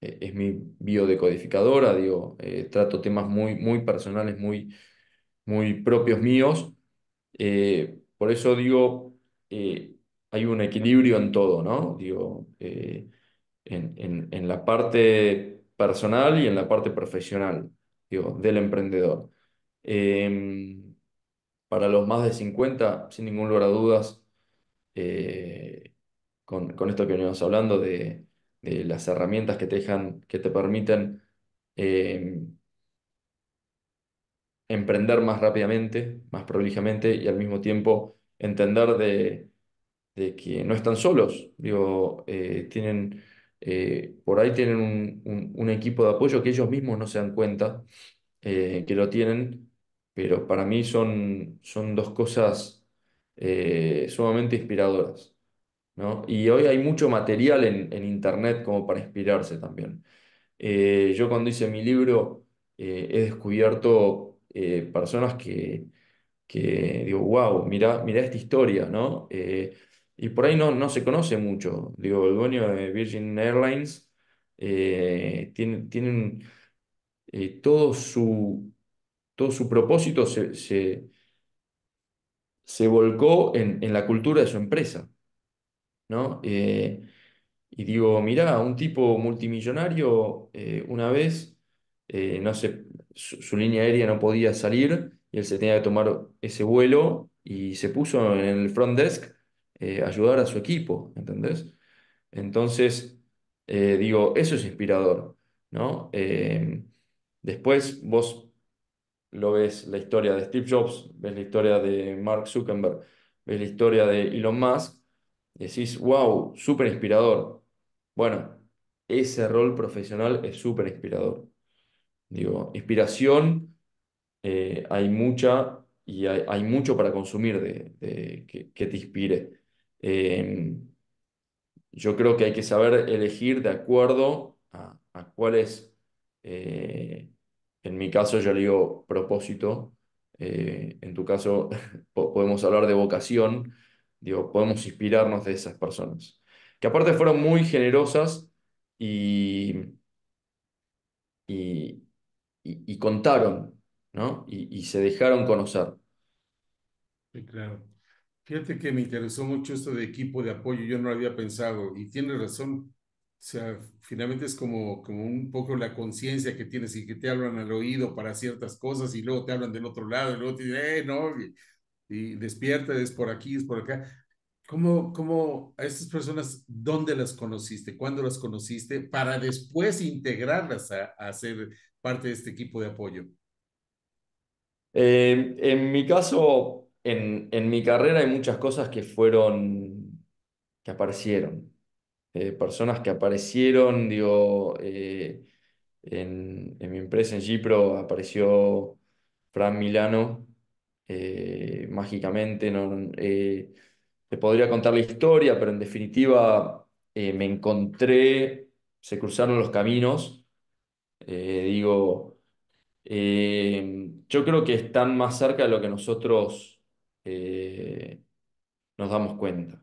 es mi biodecodificadora, digo, trato temas muy, muy personales, muy, muy propios míos. Por eso digo, eh, hay un equilibrio en todo, ¿no? Digo, eh, en, la parte personal y en la parte profesional, digo, del emprendedor. Em, para los más de 50, sin ningún lugar a dudas, eh, con, con, esto que venimos hablando de, las herramientas que te dejan, que te permiten em, emprender más rápidamente, más prolijamente y al mismo tiempo entender de, que no están solos. Digo, eh, tienen, eh, por ahí tienen un, equipo de apoyo que ellos mismos no se dan cuenta eh, que lo tienen, pero para mí son, son dos cosas sumamente inspiradoras. ¿no? Y hoy hay mucho material en, en Internet como para inspirarse también. yo cuando hice mi libro he descubierto eh, personas que, digo, wow, mira mira esta historia, ¿no? Eh, y por ahí no, no se conoce mucho. Digo, el dueño de Virgin Airlines eh, tiene, todo su, todo su propósito se, volcó en, en, la cultura de su empresa, ¿no? y digo, mirá, un tipo multimillonario una vez, no sé, su, línea aérea no podía salir y él se tenía que tomar ese vuelo y se puso en el front desk eh, ayudar a su equipo, ¿entendés? Entonces, eh, digo, eso es inspirador, ¿no? Em, después vos lo ves la historia de Steve Jobs, ves la historia de Mark Zuckerberg, ves la historia de Elon Musk, decís, wow, súper inspirador. Bueno, ese rol profesional es súper inspirador. Digo, inspiración eh, hay mucha y hay, mucho para consumir de, que, te inspire. Em, yo creo que hay que saber elegir de acuerdo a, a cuál es, eh, en mi caso yo le digo propósito, eh, en tu caso [LAUGHS] podemos hablar de vocación, digo, podemos inspirarnos de esas personas, que aparte fueron muy generosas y, y, contaron, ¿no? Y, se dejaron conocer. Sí, claro. Fíjate que me interesó mucho esto de equipo de apoyo, yo no había pensado y tienes razón. O sea, finalmente es como, como un poco la conciencia que tienes y que te hablan al oído para ciertas cosas y luego te hablan del otro lado y luego te dicen, eh, no, y, y despierta, es por aquí, es por acá. ¿Cómo, a estas personas, dónde las conociste? ¿Cuándo las conociste? Para después integrarlas a, ser parte de este equipo de apoyo. Eh, en mi caso, en, mi carrera hay muchas cosas que fueron, que aparecieron. Eh, personas que aparecieron, digo, eh, en, en, mi empresa, en Gipro, apareció Fran Milano, mágicamente, ¿no? Te podría contar la historia, pero en definitiva eh, me encontré, se cruzaron los caminos. Eh, digo, eh, yo creo que están más cerca de lo que nosotros nos damos cuenta.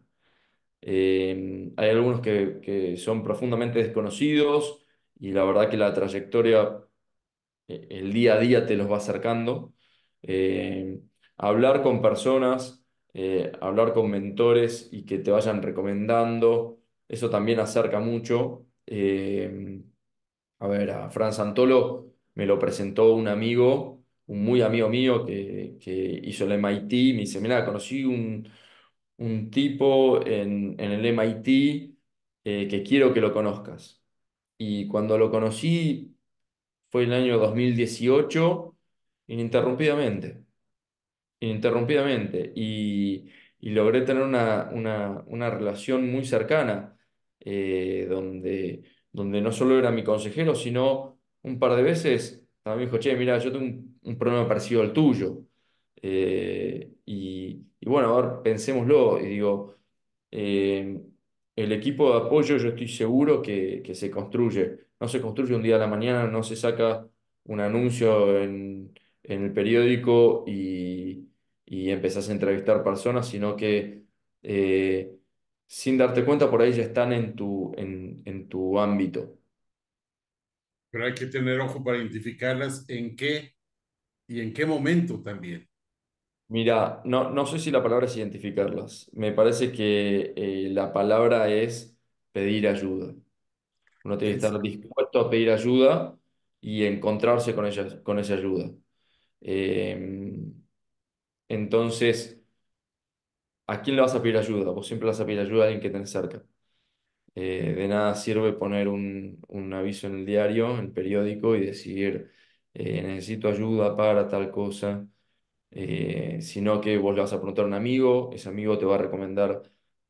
hay algunos que, que son profundamente desconocidos y la verdad que la trayectoria, el día a día te los va acercando. hablar con personas eh, hablar con mentores y que te vayan recomendando, eso también acerca mucho. Eh, a ver, a Fran Santolo me lo presentó un amigo, un muy amigo mío que, hizo el MIT, me dice, mira, conocí un, tipo en, el MIT eh, que quiero que lo conozcas. Y cuando lo conocí, fue en el año 2018, ininterrumpidamente interrumpidamente y, logré tener una, relación muy cercana, eh, donde, donde no solo era mi consejero, sino un par de veces también dijo, che, mira, yo tengo un, problema parecido al tuyo. Eh, y, y, bueno, ahora pensémoslo y digo, eh, el equipo de apoyo yo estoy seguro que, se construye. No se construye un día a la mañana, no se saca un anuncio en el periódico y, y empezás a entrevistar personas, sino que eh, sin darte cuenta por ahí ya están en tu, en, tu ámbito. Pero hay que tener ojo para identificarlas en qué y en qué momento también. Mira, no, no sé si la palabra es identificarlas. Me parece que eh, la palabra es pedir ayuda. Uno tiene que estar dispuesto a pedir ayuda y encontrarse con, ellas con esa ayuda. Eh, entonces, ¿a quién le vas a pedir ayuda? Vos siempre vas a pedir ayuda a alguien que tenés cerca. Eh, de nada sirve poner un, aviso en el diario, en el periódico, y decir, eh, necesito ayuda para tal cosa, eh, sino que vos le vas a preguntar a un amigo, ese amigo te va a recomendar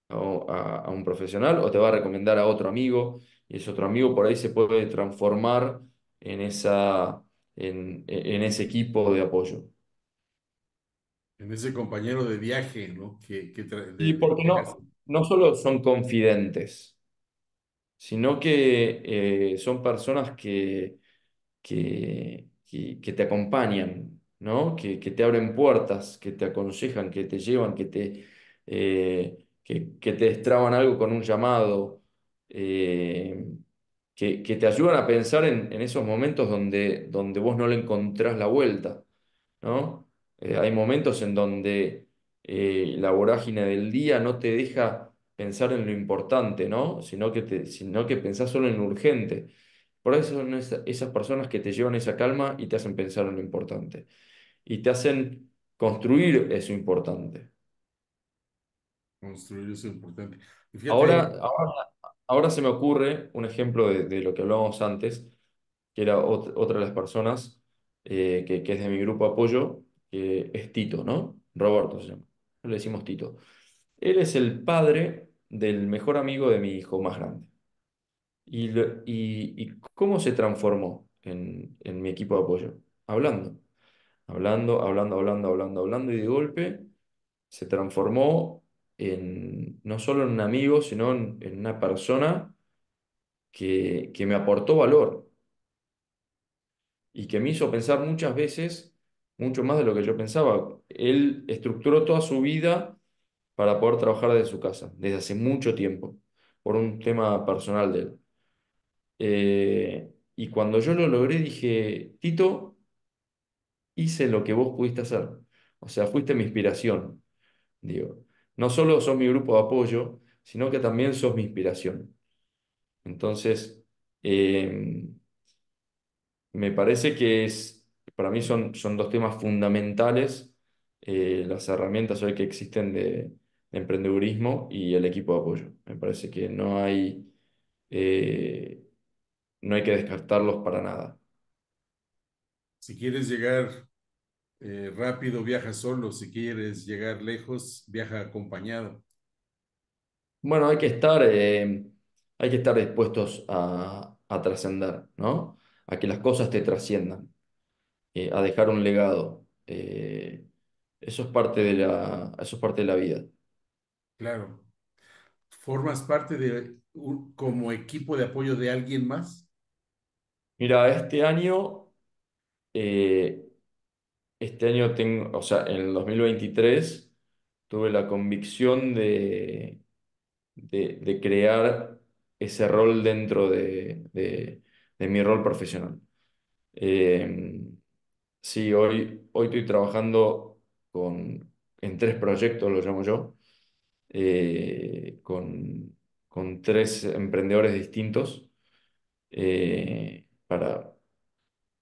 a, un profesional o te va a recomendar a otro amigo, y ese otro amigo por ahí se puede transformar en ese equipo de apoyo en ese compañero de viaje, ¿no? Que, y porque no, solo son confidentes, sino que eh, son personas que, que, que, te acompañan, ¿no? Que, te abren puertas, que te aconsejan, que te llevan, que te, eh, que, destraban algo con un llamado. Eh, que, te ayudan a pensar en, en esos momentos donde, donde vos no le encontrás la vuelta, ¿no? Eh, hay momentos en donde eh, la vorágine del día no te deja pensar en lo importante, ¿no? Sino que, te, sino que pensás solo en lo urgente. Por eso son esas personas que te llevan esa calma y te hacen pensar en lo importante. Y te hacen construir eso importante. Construir eso importante. Eh, ahora, ahora, se me ocurre un ejemplo de, lo que hablábamos antes, que era otra de las personas que, que es de mi grupo apoyo, es Tito, ¿no? Roberto se llama. Le decimos Tito. Él es el padre del mejor amigo de mi hijo más grande. ¿Y, cómo se transformó en, mi equipo de apoyo? Hablando. Hablando, hablando, hablando, hablando, hablando, y de golpe se transformó en, no solo en un amigo, sino en, una persona que, que me aportó valor y que me hizo pensar muchas veces mucho más de lo que yo pensaba. Él estructuró toda su vida para poder trabajar desde su casa, desde hace mucho tiempo, por un tema personal de él. Eh, y cuando yo lo logré, dije, Tito, hice lo que vos pudiste hacer. O sea, fuiste mi inspiración. Digo, no solo sos mi grupo de apoyo, sino que también sos mi inspiración. Entonces, eh, me parece que es para mí son, son dos temas fundamentales, eh, las herramientas hoy que existen de, emprendedurismo y el equipo de apoyo. Me parece que no hay, eh, no hay que descartarlos para nada. Si quieres llegar eh, rápido, viaja solo. Si quieres llegar lejos, viaja acompañado. Bueno, hay que estar, hay que estar dispuestos a, trascender, ¿no? A que las cosas te trasciendan. Eh, a dejar un legado. Eh, eso, es parte de la, eso es parte de la vida. Claro. ¿Formas parte de como equipo de apoyo de alguien más? Mira, este año, eh, este año tengo, o sea, en el 2023 tuve la convicción de, de, crear ese rol dentro de, de mi rol profesional. Sí, hoy, hoy estoy trabajando en tres proyectos, lo llamo yo, eh, con, tres emprendedores distintos eh, para,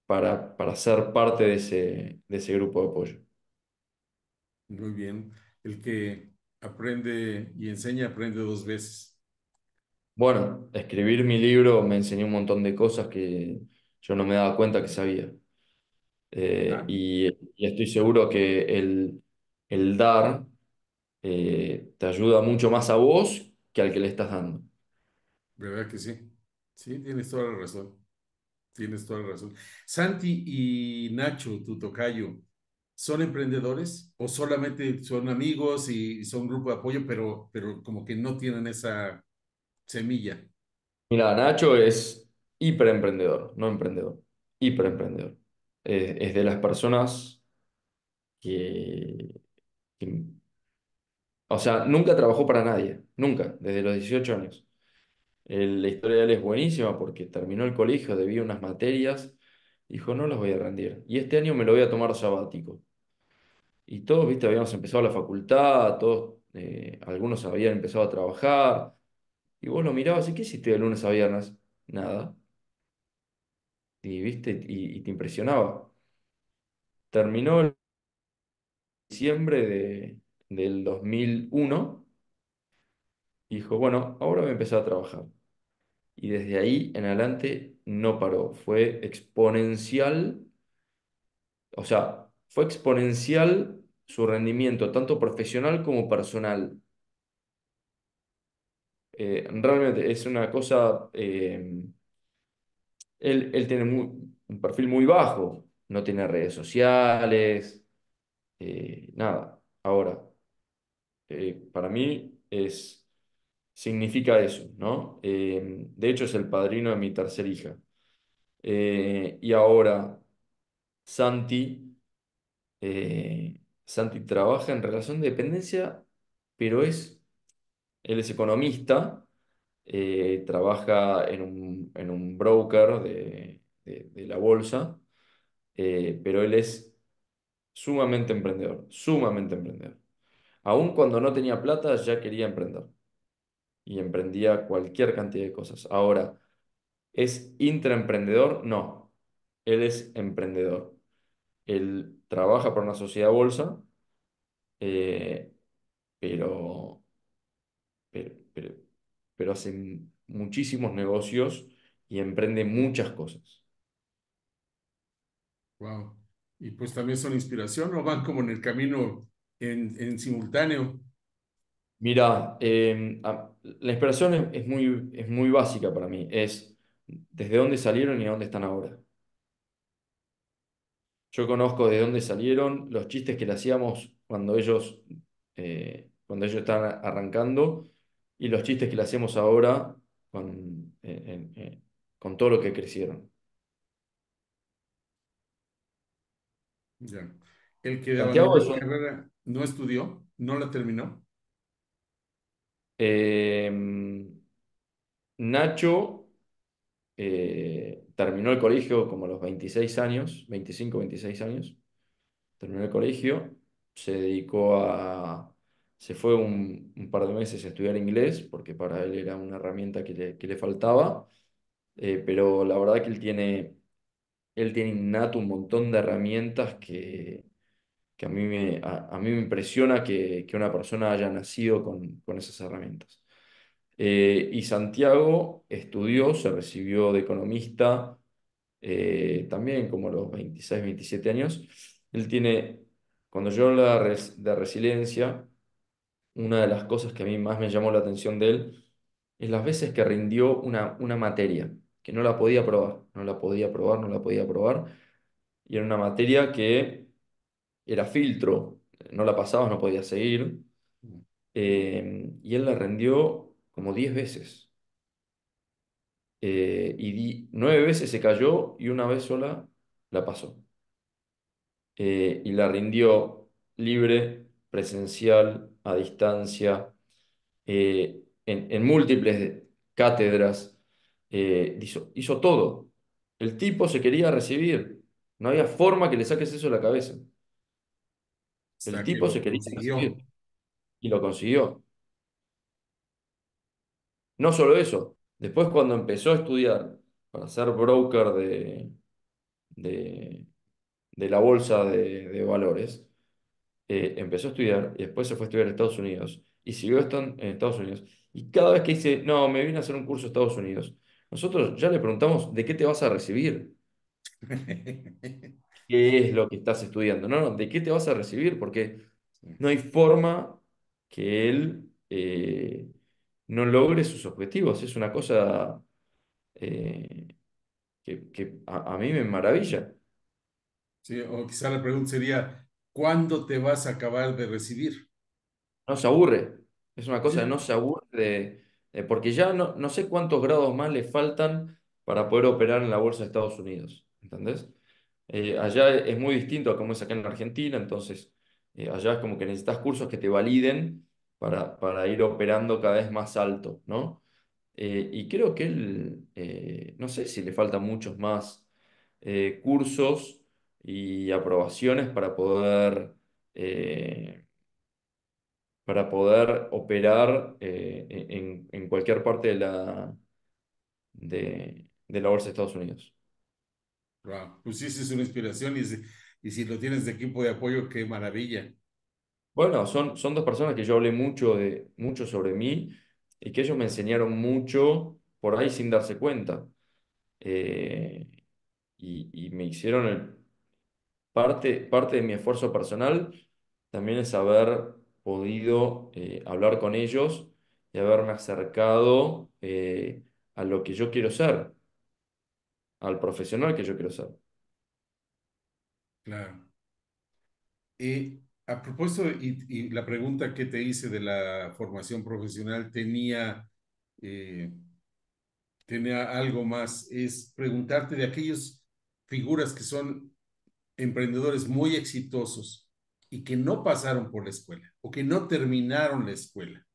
para, para ser parte de ese, de ese grupo de apoyo. Muy bien. El que aprende y enseña, aprende dos veces. Bueno, escribir mi libro me enseñó un montón de cosas que yo no me daba cuenta que sabía. Eh, y, estoy seguro que el, el dar eh, te ayuda mucho más a vos que al que le estás dando. verdad que sí. Sí, tienes toda la razón. Tienes toda la razón. Santi y Nacho, tu tocayo, ¿son emprendedores o solamente son amigos y son un grupo de apoyo, pero, pero como que no tienen esa semilla? Mira, Nacho es hiperemprendedor, no emprendedor, hiperemprendedor. Eh, es de las personas que, O sea, nunca trabajó para nadie, nunca, desde los 18 años. la historia de él es buenísima porque terminó el colegio, debía unas materias, dijo, no las voy a rendir. Y este año me lo voy a tomar sabático. Y todos, viste, habíamos empezado la facultad, todos, eh, algunos habían empezado a trabajar. Y vos lo mirabas y ¿qué hiciste de lunes a viernes? Nada y, y, te impresionaba. Terminó diciembre de, del 2001 y dijo, bueno, ahora voy a empezar a trabajar. Y desde ahí en adelante no paró, fue exponencial, o sea, fue exponencial su rendimiento, tanto profesional como personal. Eh, realmente es una cosa eh, él, tiene un perfil muy bajo, no tiene redes sociales, eh, nada. Ahora, eh, para mí es, significa eso, ¿no? Eh, de hecho es el padrino de mi tercera hija. y ahora, Santi, Santi trabaja en relación de dependencia, pero es, él es economista, trabaja en un en un broker de, la bolsa, eh, pero él es sumamente emprendedor, sumamente emprendedor. Aún cuando no tenía plata, ya quería emprender. Y emprendía cualquier cantidad de cosas. Ahora, ¿es intraemprendedor? No. Él es emprendedor. Él trabaja para una sociedad bolsa, eh, pero, pero, pero hace muchísimos negocios y emprende muchas cosas. Wow. Y pues también son inspiración o van como en el camino en, simultáneo. Mira, eh, la inspiración es, muy, es muy básica para mí. Es desde dónde salieron y dónde están ahora. Yo conozco de dónde salieron los chistes que le hacíamos cuando ellos, eh, cuando ellos estaban arrancando y los chistes que le hacemos ahora con, con todo lo que crecieron. El que carrera no estudió, no la terminó. Em, Nacho eh, terminó el colegio como a los 26 años, 25, 26 años. Terminó el colegio, se dedicó a... Se fue un, par de meses a estudiar inglés porque para él era una herramienta que le, que le faltaba eh, pero la verdad que él tiene, él tiene innato un montón de herramientas que, a mí me, a, mí me impresiona que, una persona haya nacido con, esas herramientas. Eh, y Santiago estudió, se recibió de economista eh, también como a los 26, 27 años. Él tiene, cuando yo hablo de resiliencia, una de las cosas que a mí más me llamó la atención de él es las veces que rindió una materia que no la podía probar, no la podía probar, no la podía probar. Y era una materia que era filtro, no la pasabas, no podías seguir. Mm. Em, y él la rindió como 10 veces. Eh, y nueve veces se cayó y una vez sola la pasó. Eh, y la rindió libre, presencial, a distancia, eh, en, en múltiples cátedras eh, hizo, todo. El tipo se quería recibir. No había forma que le saques eso de la cabeza. El tipo se quería recibir. Y lo consiguió. No solo eso. Después cuando empezó a estudiar para ser broker de, la bolsa de, valores, eh, empezó a estudiar y después se fue a estudiar a Estados Unidos y siguió estando en Estados Unidos. Y cada vez que dice, no, me vine a hacer un curso a Estados Unidos, nosotros ya le preguntamos, ¿de qué te vas a recibir? [LAUGHS] ¿Qué es lo que estás estudiando? No, no, ¿de qué te vas a recibir? Porque no hay forma que él eh, no logre sus objetivos. Es una cosa eh, que, a, mí me maravilla. Sí, o quizá la pregunta sería, ¿cuándo te vas a acabar de recibir? No se aburre. Es una cosa, no se aburre de eh, porque ya no, no sé cuántos grados más le faltan para poder operar en la bolsa de Estados Unidos, ¿entendés? Eh, allá es muy distinto a cómo es acá en Argentina, entonces eh, allá es como que necesitas cursos que te validen para, para ir operando cada vez más alto, ¿no? y creo que él, no sé si le faltan muchos más cursos y aprobaciones para poder para poder operar eh, e-, en, en, cualquier parte de la, de, de, la bolsa de Estados Unidos. Pues sí, es una inspiración y si, y si lo tienes de equipo de apoyo, qué maravilla. Bueno, son, son dos personas que yo hablé mucho, de, mucho sobre mí y que ellos me enseñaron mucho por ahí sin darse cuenta. Eh, y, y, me hicieron el, parte, parte de mi esfuerzo personal también es saber podido eh, hablar con ellos y haberme acercado eh, a lo que yo quiero ser, al profesional que yo quiero ser. Claro. Y a propósito, y, la pregunta que te hice de la formación profesional tenía, eh, tenía algo más, es preguntarte de aquellas figuras que son emprendedores muy exitosos y que no pasaron por la escuela o que no terminaron la escuela.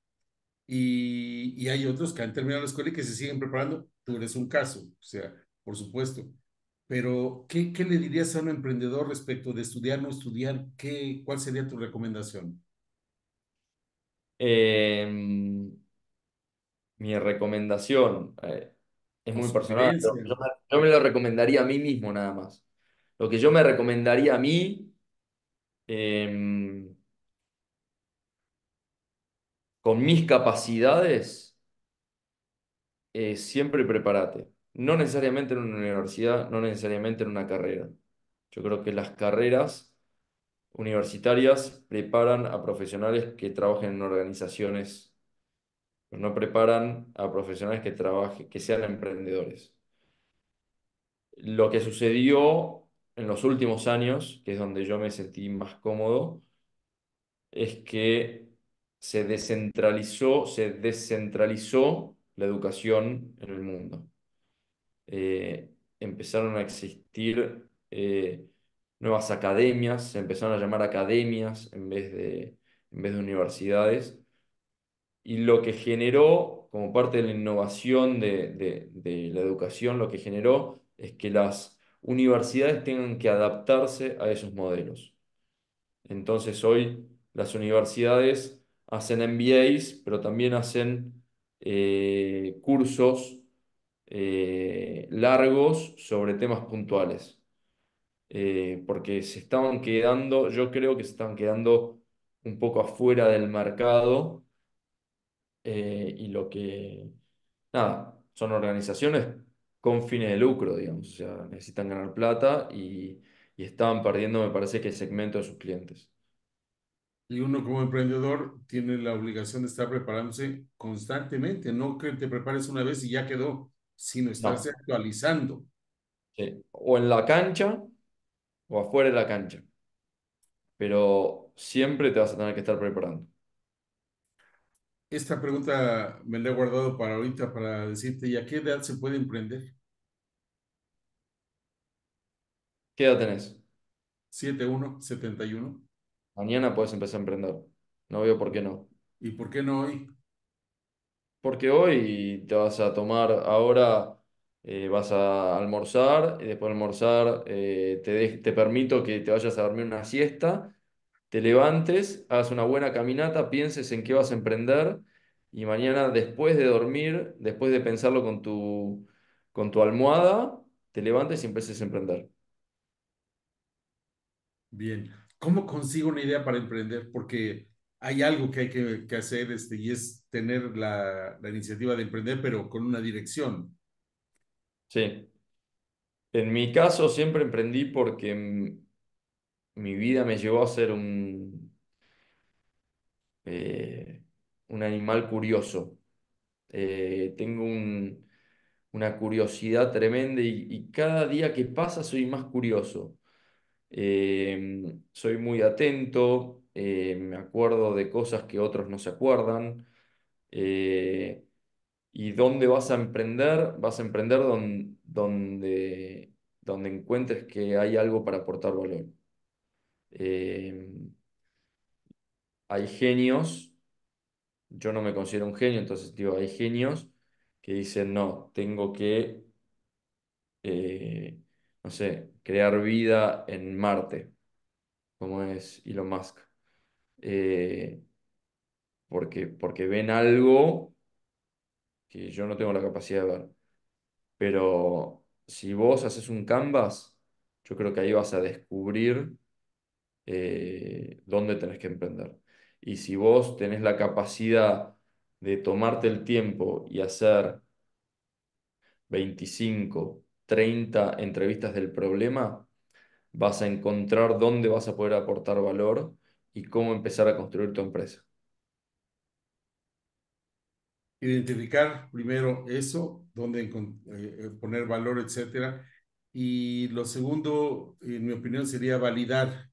Y, hay otros que han terminado la escuela y que se siguen preparando. Tú eres un caso, o sea, por supuesto. Pero, ¿qué, qué le dirías a un emprendedor respecto de estudiar o no estudiar? ¿Qué, ¿Cuál sería tu recomendación? Em, mi recomendación eh, es muy personal. Yo, yo me lo recomendaría a mí mismo nada más. Lo que yo me recomendaría a mí Em, con mis capacidades, eh, siempre prepárate. No necesariamente en una universidad, no necesariamente en una carrera. Yo creo que las carreras universitarias preparan a profesionales que trabajen en organizaciones, pero no preparan a profesionales que trabajen, que sean emprendedores. Lo que sucedió en los últimos años, que es donde yo me sentí más cómodo, es que se descentralizó, se descentralizó la educación en el mundo. Eh, empezaron a existir eh, nuevas academias, se empezaron a llamar academias en vez de, en vez de universidades, y lo que generó, como parte de la innovación de la educación, lo que generó es que las universidades tengan que adaptarse a esos modelos. Entonces hoy las universidades hacen MBAs, pero también hacen eh, cursos eh, largos sobre temas puntuales. Eh, porque se estaban quedando, yo creo que se estaban quedando un poco afuera del mercado y lo que, nada, son organizaciones con fines de lucro, digamos. O sea, necesitan ganar plata y, y estaban perdiendo, me parece que el segmento de sus clientes. Y uno como emprendedor tiene la obligación de estar preparándose constantemente, no que te prepares una vez y ya quedó, sino estarse actualizando. O en la cancha o afuera de la cancha. Pero siempre te vas a tener que estar preparando. Esta pregunta me la he guardado para ahorita para decirte, ¿y a qué edad se puede emprender? ¿Qué edad tenés? 71. Mañana puedes empezar a emprender. No veo por qué no. ¿Y por qué no hoy? Porque hoy te vas a tomar ahora, eh, vas a almorzar y después de almorzar eh, te, te permito que te vayas a dormir una siesta te levantes, haz una buena caminata, pienses en qué vas a emprender y mañana después de dormir, después de pensarlo con tu, con tu almohada, te levantes y empieces a emprender. Bien, ¿cómo consigo una idea para emprender? Porque hay algo que hay que, hacer este, y es tener la, la iniciativa de emprender, pero con una dirección. Sí. En mi caso siempre emprendí porque mm, mi vida me llevó a ser un, eh, un animal curioso. Eh, tengo una curiosidad tremenda y, cada día que pasa soy más curioso. Eh, soy muy atento, me acuerdo de cosas que otros no se acuerdan. y dónde vas a emprender, vas a emprender donde, donde encuentres que hay algo para aportar valor. Em, hay genios, yo no me considero un genio, entonces digo, hay genios que dicen, no, tengo que, eh, no sé, crear vida en Marte, como es Elon Musk. Eh, porque, porque ven algo que yo no tengo la capacidad de ver. Pero si vos haces un canvas, yo creo que ahí vas a descubrir eh, dónde tenés que emprender. Y si vos tenés la capacidad de tomarte el tiempo y hacer 25, 30 entrevistas del problema, vas a encontrar dónde vas a poder aportar valor y cómo empezar a construir tu empresa. Identificar primero eso, dónde eh, poner valor, etc Y lo segundo, en mi opinión, sería validar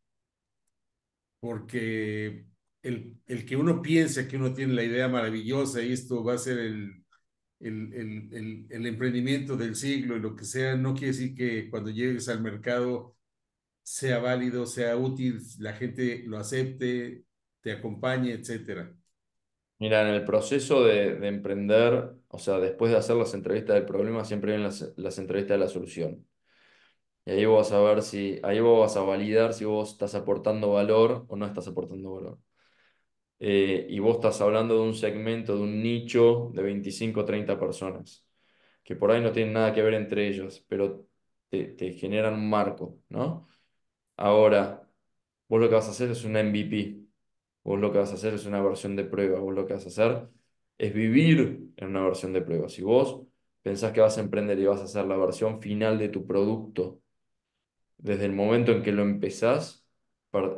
porque el, que uno piensa que uno tiene la idea maravillosa y esto va a ser el, el, emprendimiento del siglo y lo que sea, no quiere decir que cuando llegues al mercado sea válido, sea útil, la gente lo acepte, te acompañe, etcétera. Mira, en el proceso de, emprender, o sea, después de hacer las entrevistas del problema, siempre vienen las entrevistas de la solución. Y ahí vos vas a ver si, ahí vos vas a validar si vos estás aportando valor o no estás aportando valor. Eh, y vos estás hablando de un segmento, de un nicho de 25 o 30 personas, que por ahí no tienen nada que ver entre ellos pero te, generan un marco, ¿no? Ahora, vos lo que vas a hacer es una MVP, vos lo que vas a hacer es una versión de prueba, vos lo que vas a hacer es vivir en una versión de prueba. Si vos pensás que vas a emprender y vas a hacer la versión final de tu producto, desde el momento en que lo empezás,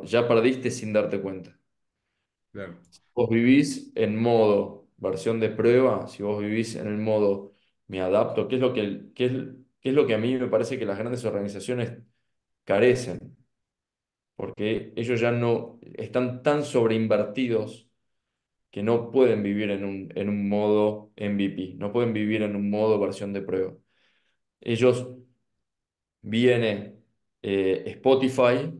ya perdiste sin darte cuenta. Si vos vivís en modo versión de prueba, si vos vivís en el modo me adapto, ¿qué es lo que, qué es, lo que a mí me parece que las grandes organizaciones carecen? Porque ellos ya no están tan sobreinvertidos que no pueden vivir en un, en un modo MVP, no pueden vivir en un modo versión de prueba. Ellos vienen eh, Spotify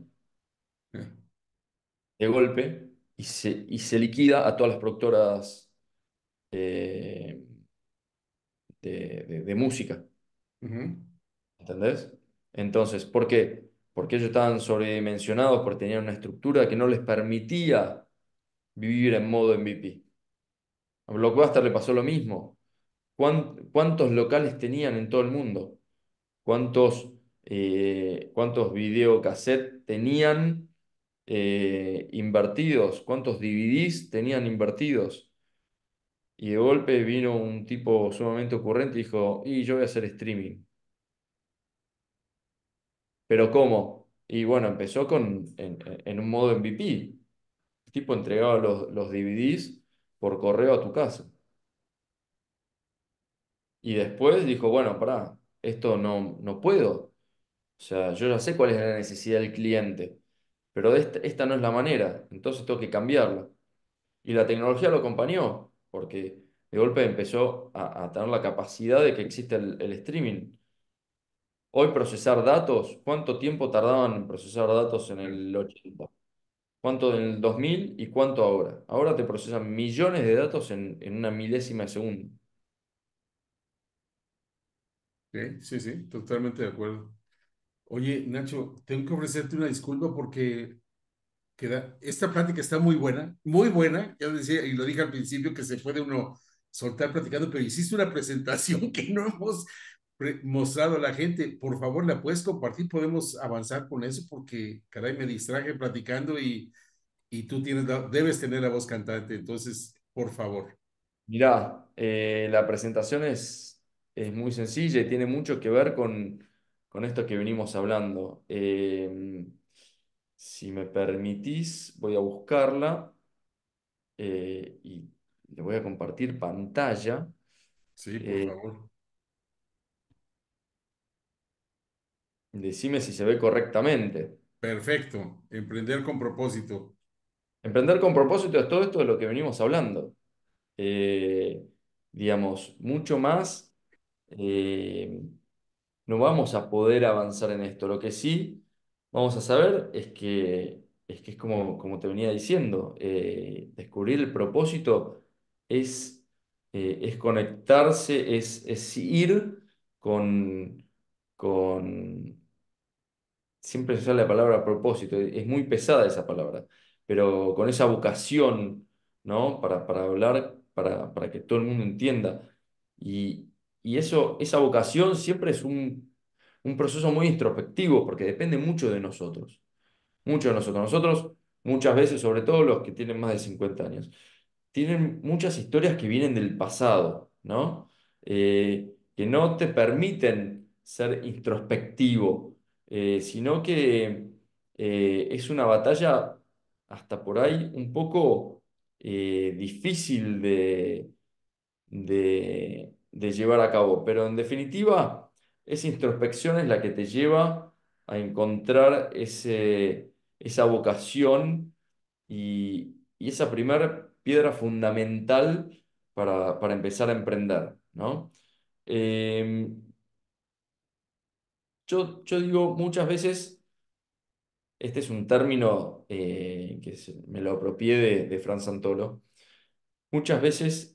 de golpe y se, y se liquida a todas las productoras eh, de, música. ¿Entendés? Entonces, ¿por qué? Porque ellos estaban sobredimensionados, porque tenían una estructura que no les permitía vivir en modo MVP. A Blockbuster le pasó lo mismo. ¿Cuántos locales tenían en todo el mundo? ¿Cuántos eh, cuántos videocassettes tenían eh, invertidos, cuántos DVDs tenían invertidos. Y de golpe vino un tipo sumamente ocurrente y dijo, y yo voy a hacer streaming. Pero ¿cómo? Y bueno, empezó con, en, un modo MVP. El tipo entregaba los, DVDs por correo a tu casa. Y después dijo, bueno, pará, esto no, no puedo o sea, yo ya sé cuál es la necesidad del cliente, pero esta, no es la manera, entonces tengo que cambiarlo Y la tecnología lo acompañó, porque de golpe empezó a, tener la capacidad de que existe el, streaming. Hoy procesar datos, ¿cuánto tiempo tardaban en procesar datos en el 80? ¿Cuánto en el 2000 y cuánto ahora? Ahora te procesan millones de datos en, en una milésima de segundo. Sí, sí, sí, totalmente de acuerdo. Oye, Nacho, tengo que ofrecerte una disculpa porque queda, esta plática está muy buena, muy buena, ya decía y lo dije al principio que se puede uno soltar platicando, pero hiciste una presentación [LAUGHS] que no hemos mostrado a la gente. Por favor, la puedes compartir, podemos avanzar con eso porque, caray, me distraje platicando y, y tú tienes debes tener la voz cantante, entonces, por favor. Mira, eh, la presentación es, es muy sencilla y tiene mucho que ver con con esto que venimos hablando. Eh, si me permitís, voy a buscarla eh, y le voy a compartir pantalla. Sí, por eh, favor. Decime si se ve correctamente. Perfecto. Emprender con propósito. Emprender con propósito es todo esto de lo que venimos hablando. digamos, mucho más no vamos a poder avanzar en esto. Lo que sí vamos a saber es que es, que es como, como te venía diciendo, eh, descubrir el propósito es, eh, es conectarse, es, ir con, con... Siempre se usa la palabra propósito, es muy pesada esa palabra, pero con esa vocación, ¿no? Para, para hablar, para, para que todo el mundo entienda. Y, y eso, esa vocación siempre es un, proceso muy introspectivo, porque depende mucho de nosotros. Mucho de nosotros. Nosotros, muchas veces, sobre todo los que tienen más de 50 años, tienen muchas historias que vienen del pasado, ¿no? Eh, que no te permiten ser introspectivo, eh, sino que eh, es una batalla hasta por ahí un poco difícil de, de llevar a cabo. Pero en definitiva, esa introspección es la que te lleva a encontrar ese, esa vocación y, esa primera piedra fundamental para, empezar a emprender. Em, yo, digo muchas veces, este es un término eh, que me lo apropié de, de Fran Santolo, muchas veces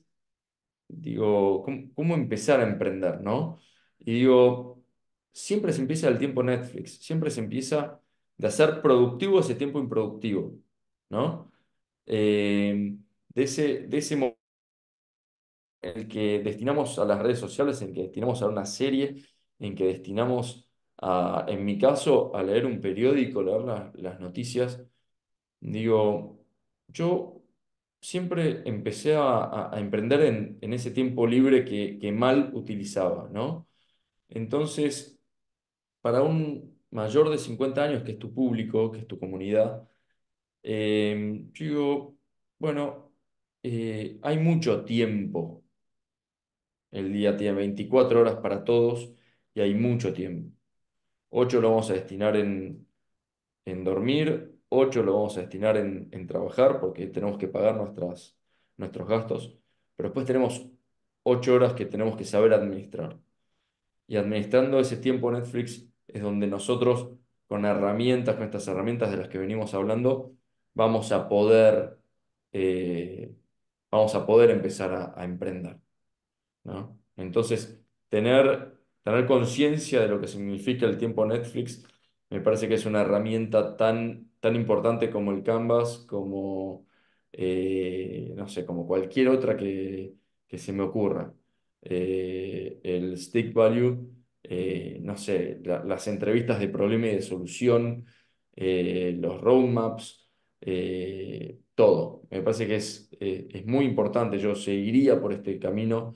digo, ¿cómo, empezar a emprender, no? Y digo, siempre se empieza el tiempo Netflix, siempre se empieza de hacer productivo ese tiempo improductivo, ¿no? Eh, de ese, de ese momento en el que destinamos a las redes sociales, en que destinamos a una serie, en que destinamos a, en mi caso, a leer un periódico, leer las noticias, digo, yo siempre empecé a, emprender en, ese tiempo libre que, mal utilizaba, ¿no? Entonces, para un mayor de 50 años, que es tu público, que es tu comunidad, eh, digo, bueno, eh, hay mucho tiempo. El día tiene 24 horas para todos y hay mucho tiempo. Ocho lo vamos a destinar en, en dormir, 8 lo vamos a destinar en, trabajar porque tenemos que pagar nuestras, nuestros gastos, pero después tenemos 8 horas que tenemos que saber administrar. Y administrando ese tiempo Netflix es donde nosotros con herramientas, con estas herramientas de las que venimos hablando, vamos a poder, eh, vamos a poder empezar a, emprender. ¿no? Entonces, tener, tener conciencia de lo que significa el tiempo Netflix me parece que es una herramienta tan tan importante como el Canvas, como, eh, no sé, como cualquier otra que, se me ocurra. Eh, el stick value, eh, no sé, las entrevistas de problema y de solución, los roadmaps, todo. Me parece que es, es muy importante. Yo seguiría por este camino.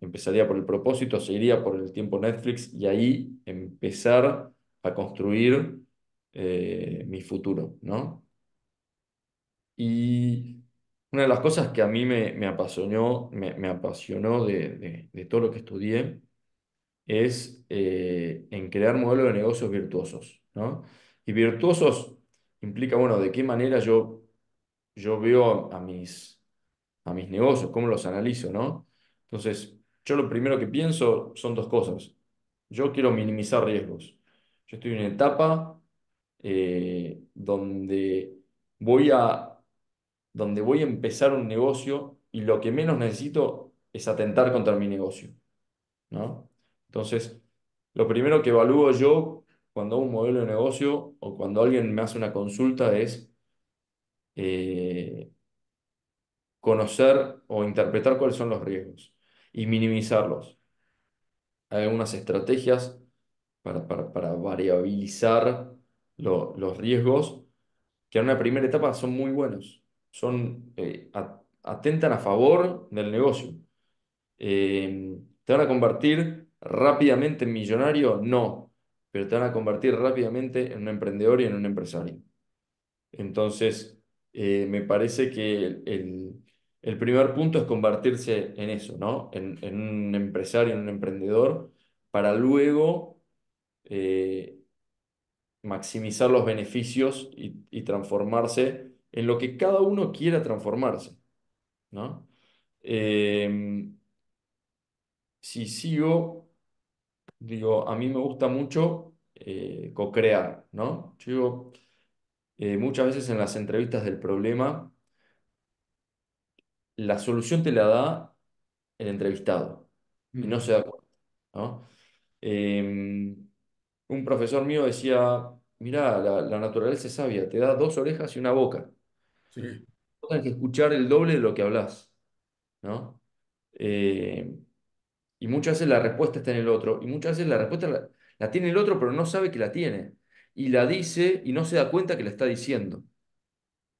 empezaría por el propósito, seguiría por el tiempo Netflix y ahí empezar a construir eh, mi futuro, ¿no? Y una de las cosas que a mí me, apasionó, me, apasionó de, todo lo que estudié es eh, en crear modelos de negocios virtuosos, Y virtuosos implica, bueno, de qué manera yo, yo veo a mis, a mis negocios, cómo los analizo, ¿no? Entonces, yo lo primero que pienso son dos cosas. Yo quiero minimizar riesgos. Yo estoy en una etapa eh, donde, voy a, donde voy a empezar un negocio y lo que menos necesito es atentar contra mi negocio. ¿no? Entonces, lo primero que evalúo yo cuando hago un modelo de negocio o cuando alguien me hace una consulta es eh, conocer o interpretar cuáles son los riesgos y minimizarlos. Hay algunas estrategias para, para, para variabilizar los riesgos que en una primera etapa son muy buenos, son, eh, atentan a favor del negocio. Em, ¿Te van a convertir rápidamente en millonario? No, pero te van a convertir rápidamente en un emprendedor y en un empresario. Entonces, eh, me parece que el, primer punto es convertirse en eso, ¿no? En, en un empresario, en un emprendedor, para luego eh, maximizar los beneficios y, transformarse en lo que cada uno quiera transformarse. ¿no? Em, si sigo, digo, a mí me gusta mucho eh, co-crear, ¿no? Yo eh, muchas veces en las entrevistas del problema, la solución te la da el entrevistado y no se da cuenta, ¿no? Em, un profesor mío decía, mira la, naturaleza es sabia, te da dos orejas y una boca. Sí. tienes que escuchar el doble de lo que hablas, ¿no? Eh, y muchas veces la respuesta está en el otro, y muchas veces la respuesta la, tiene el otro, pero no sabe que la tiene, y la dice y no se da cuenta que la está diciendo,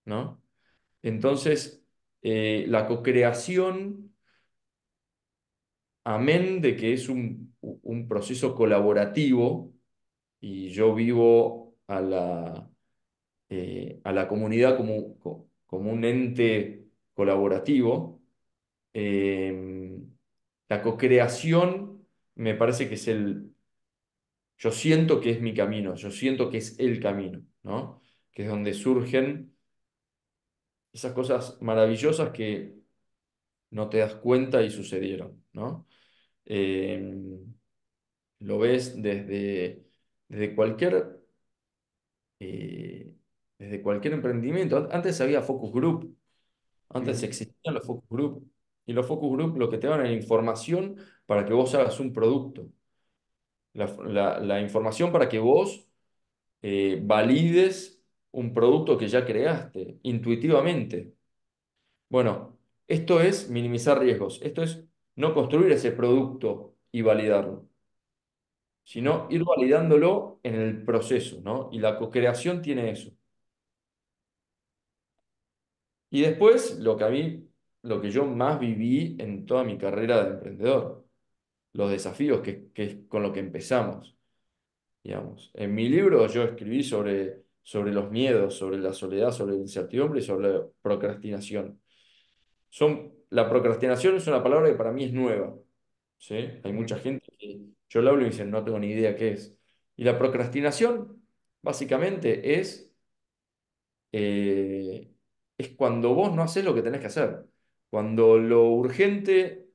¿no? Entonces, eh, la la creación amén de que es un, un proceso colaborativo, y yo vivo a la, eh, a la comunidad como, como un ente colaborativo, em, La co-creación me parece que es el, yo siento que es mi camino, yo siento que es el camino, ¿no? Que es donde surgen esas cosas maravillosas que no te das cuenta y sucedieron, ¿no? Em, lo ves desde desde cualquier, eh, desde cualquier emprendimiento. Antes había focus group, antes existían los focus group, y los focus group lo que te dan es información para que vos hagas un producto. La, información para que vos eh, valides un producto que ya creaste intuitivamente. Bueno, esto es minimizar riesgos, esto es no construir ese producto y validarlo sino ir validándolo en el proceso, ¿no? Y la co-creación tiene eso. Y después, lo que lo que yo más viví en toda mi carrera de emprendedor, los desafíos que, con lo que empezamos, digamos. En mi libro yo escribí sobre, sobre los miedos, sobre la soledad, sobre la incertidumbre y sobre la procrastinación. Son, la procrastinación es una palabra que para mí es nueva, ¿sí? Hay mucha gente que yo le hablo y dicen, no tengo ni idea qué es. Y la procrastinación, básicamente, es, eh, es cuando vos no haces lo que tenés que hacer. Cuando lo urgente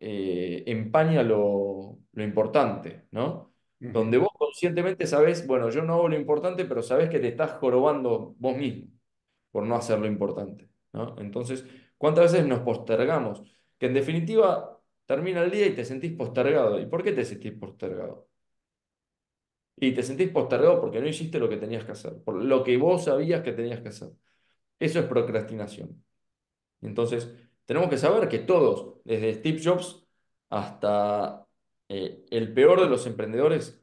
eh, empaña lo, importante, ¿no? Donde vos conscientemente sabés, bueno, yo no hago lo importante, pero sabés que te estás jorobando vos mismo por no hacer lo importante, Entonces, ¿cuántas veces nos postergamos? Que en definitiva Termina el día y te sentís postergado. ¿Y por qué te sentís postergado? Y te sentís postergado porque no hiciste lo que tenías que hacer, por lo que vos sabías que tenías que hacer. Eso es procrastinación. Entonces, tenemos que saber que todos, desde Steve Jobs hasta eh, el peor de los emprendedores,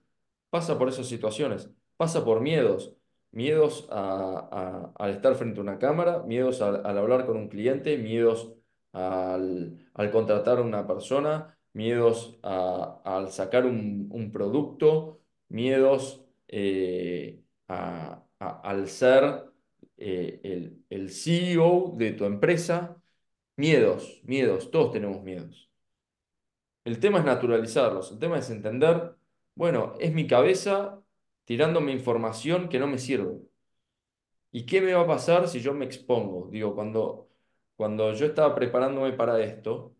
pasa por esas situaciones, pasa por miedos, miedos al estar frente a una cámara, miedos al hablar con un cliente, miedos al, contratar a una persona, miedos a, al sacar un, producto, miedos eh, a, al ser eh, el, el CEO de tu empresa, miedos, miedos, todos tenemos miedos. El tema es naturalizarlos, el tema es entender, bueno, es mi cabeza tirándome información que no me sirve. ¿Y qué me va a pasar si yo me expongo? Digo, cuando cuando yo estaba preparándome para esto,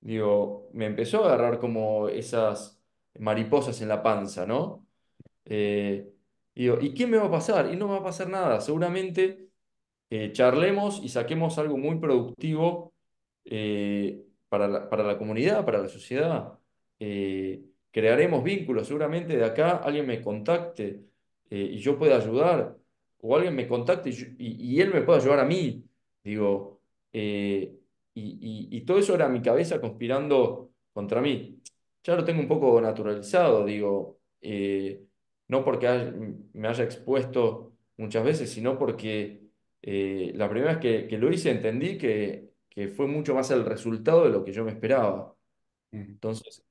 digo, me empezó a agarrar como esas mariposas en la panza, ¿no? Eh, digo, ¿y qué me va a pasar? Y no va a pasar nada. Seguramente eh, charlemos y saquemos algo muy productivo eh, para, la, comunidad, para la sociedad. crearemos vínculos. Seguramente de acá alguien me contacte y yo pueda ayudar. O alguien me contacte y, y él me pueda ayudar a mí. Digo, eh, y, todo eso era mi cabeza conspirando contra mí. Ya lo tengo un poco naturalizado, digo, eh, no porque me haya expuesto muchas veces, sino porque eh, la primera vez que, lo hice entendí que, fue mucho más el resultado de lo que yo me esperaba. Entonces,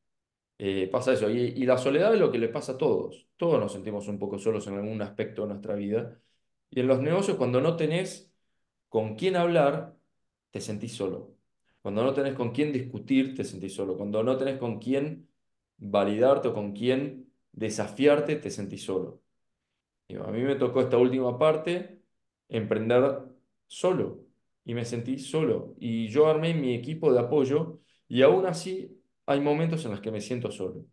pasa eso. Y, y, la soledad es lo que le pasa a todos. Todos nos sentimos un poco solos en algún aspecto de nuestra vida. Y en los negocios, cuando no tenés con quién hablar, te sentís solo. Cuando no tenés con quién discutir, te sentís solo. Cuando no tenés con quién validarte o con quién desafiarte, te sentís solo. a mí me tocó esta última parte, emprender solo. Y me sentí solo. Y yo armé mi equipo de apoyo y aún así hay momentos en los que me siento solo.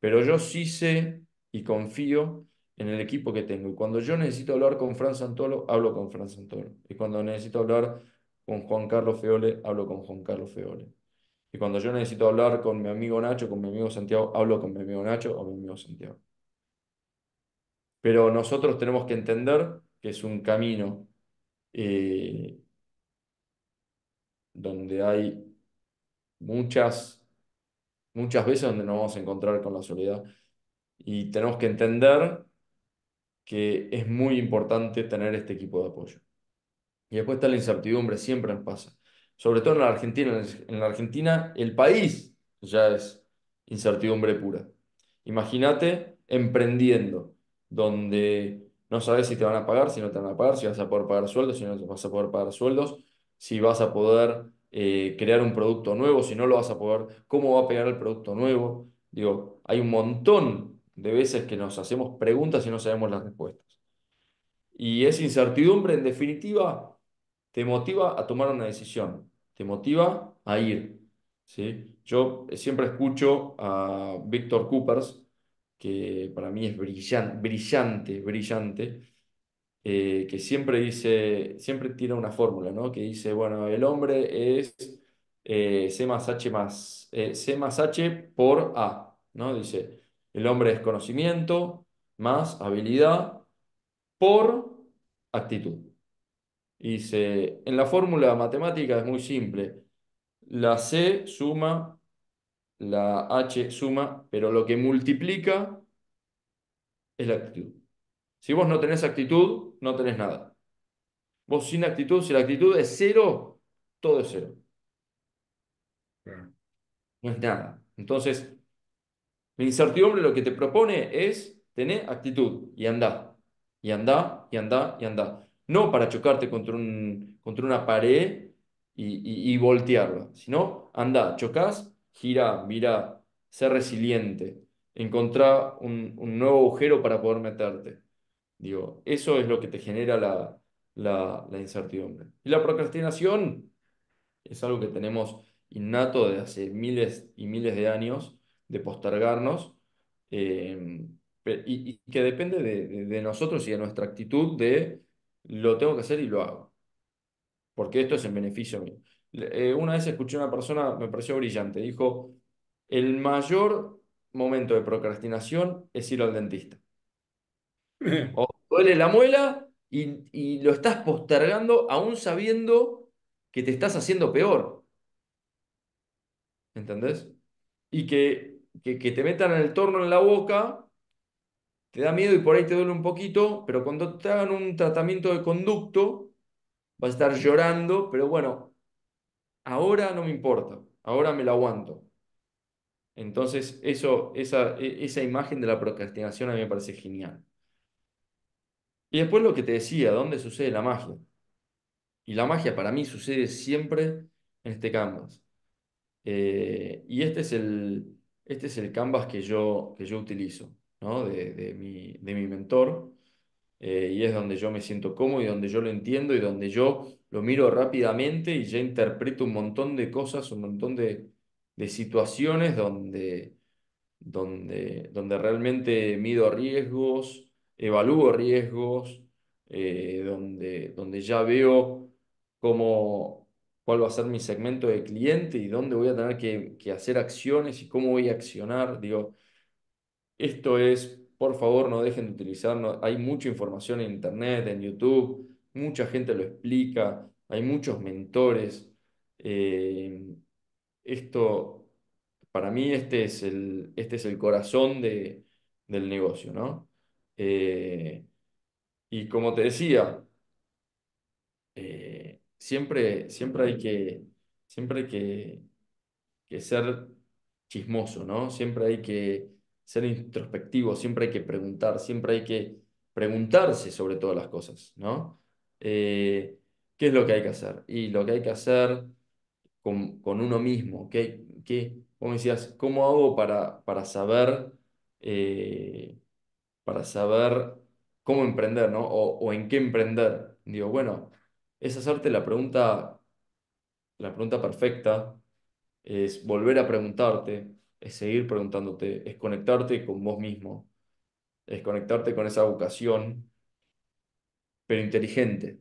Pero yo sí sé y confío en el equipo que tengo. Y cuando yo necesito hablar con Fran Santoro, hablo con Fran Santoro. Y cuando necesito hablar con Juan Carlos Feole, hablo con Juan Carlos Feole. Y cuando yo necesito hablar con mi amigo Nacho, con mi amigo Santiago, hablo con mi amigo Nacho o mi amigo Santiago. Pero nosotros tenemos que entender que es un camino eh, donde hay muchas, muchas veces donde nos vamos a encontrar con la soledad. Y tenemos que entender que es muy importante tener este equipo de apoyo. Y después está la incertidumbre, siempre nos pasa. Sobre todo en la Argentina. En la Argentina, el país ya es incertidumbre pura. Imagínate emprendiendo, donde no sabes si te van a pagar, si no te van a pagar, si vas a poder pagar sueldos, si no vas a poder pagar sueldos, si vas a poder eh, crear un producto nuevo, si no lo vas a poder, cómo va a pegar el producto nuevo. Digo, hay un montón de veces que nos hacemos preguntas y no sabemos las respuestas. Y esa incertidumbre, en definitiva, te motiva a tomar una decisión, te motiva a ir. ¿sí? Yo siempre escucho a Víctor Coopers, que para mí es brillante, brillante, brillante, eh, que siempre dice, siempre tira una fórmula, ¿no? que dice, bueno, el hombre es eh, C más H más, eh, C más H por A, ¿no? Dice, el hombre es conocimiento más habilidad por actitud. Dice, en la fórmula matemática es muy simple. La C suma, la H suma, pero lo que multiplica es la actitud. Si vos no tenés actitud, no tenés nada. Vos sin actitud, si la actitud es cero, todo es cero. No es nada. Entonces, la incertidumbre lo que te propone es tener actitud y andar. y anda y anda y anda no para chocarte contra, un, contra una pared y, y, voltearla, sino anda, chocas, gira, mira, sé resiliente, encontrá un, nuevo agujero para poder meterte. Digo, eso es lo que te genera la, incertidumbre. Y la procrastinación es algo que tenemos innato desde hace miles y miles de años de postergarnos eh, y, que depende de, de, nosotros y de nuestra actitud de lo tengo que hacer y lo hago, porque esto es en beneficio mío. Eh, una vez escuché a una persona, me pareció brillante, dijo, el mayor momento de procrastinación es ir al dentista. [LAUGHS] O duele la muela y, lo estás postergando aún sabiendo que te estás haciendo peor. ¿Entendés? Y que, que te metan el torno en la boca te da miedo y por ahí te duele un poquito, pero cuando te hagan un tratamiento de conducto, vas a estar llorando, pero bueno, ahora no me importa, ahora me lo aguanto. Entonces, eso, esa, e, esa imagen de la procrastinación a mí me parece genial. Y después lo que te decía, ¿dónde sucede la magia? Y la magia para mí sucede siempre en este canvas. Eh, y este es, el, este es el canvas que yo, que yo utilizo de, mi, mentor, eh, y es donde yo me siento cómodo y donde yo lo entiendo y donde yo lo miro rápidamente y ya interpreto un montón de cosas, un montón de, situaciones donde, donde, realmente mido riesgos, evalúo riesgos, eh, donde, donde ya veo cómo, cuál va a ser mi segmento de cliente y dónde voy a tener que, que hacer acciones y cómo voy a accionar. Digo, esto es, por favor, no dejen de utilizarlo. Hay mucha información en Internet, en YouTube, mucha gente lo explica, hay muchos mentores. Eh, esto, para mí, este es el, este es el corazón del negocio, ¿no? Eh, y como te decía, eh, siempre, siempre hay que, siempre que ser chismoso, ¿no? Siempre hay que ser introspectivo, siempre hay que preguntar, siempre hay que preguntarse sobre todas las cosas, ¿no? Eh, ¿Qué es lo que hay que hacer? Y lo que hay que hacer con, uno mismo, ¿qué, qué, como decías, ¿cómo hago para, para saber, eh, para saber cómo emprender, ¿no? O, o en qué emprender. Digo, bueno, es hacerte la pregunta, la pregunta perfecta, es volver a preguntarte, es seguir preguntándote, es conectarte con vos mismo, es conectarte con esa vocación, pero inteligente,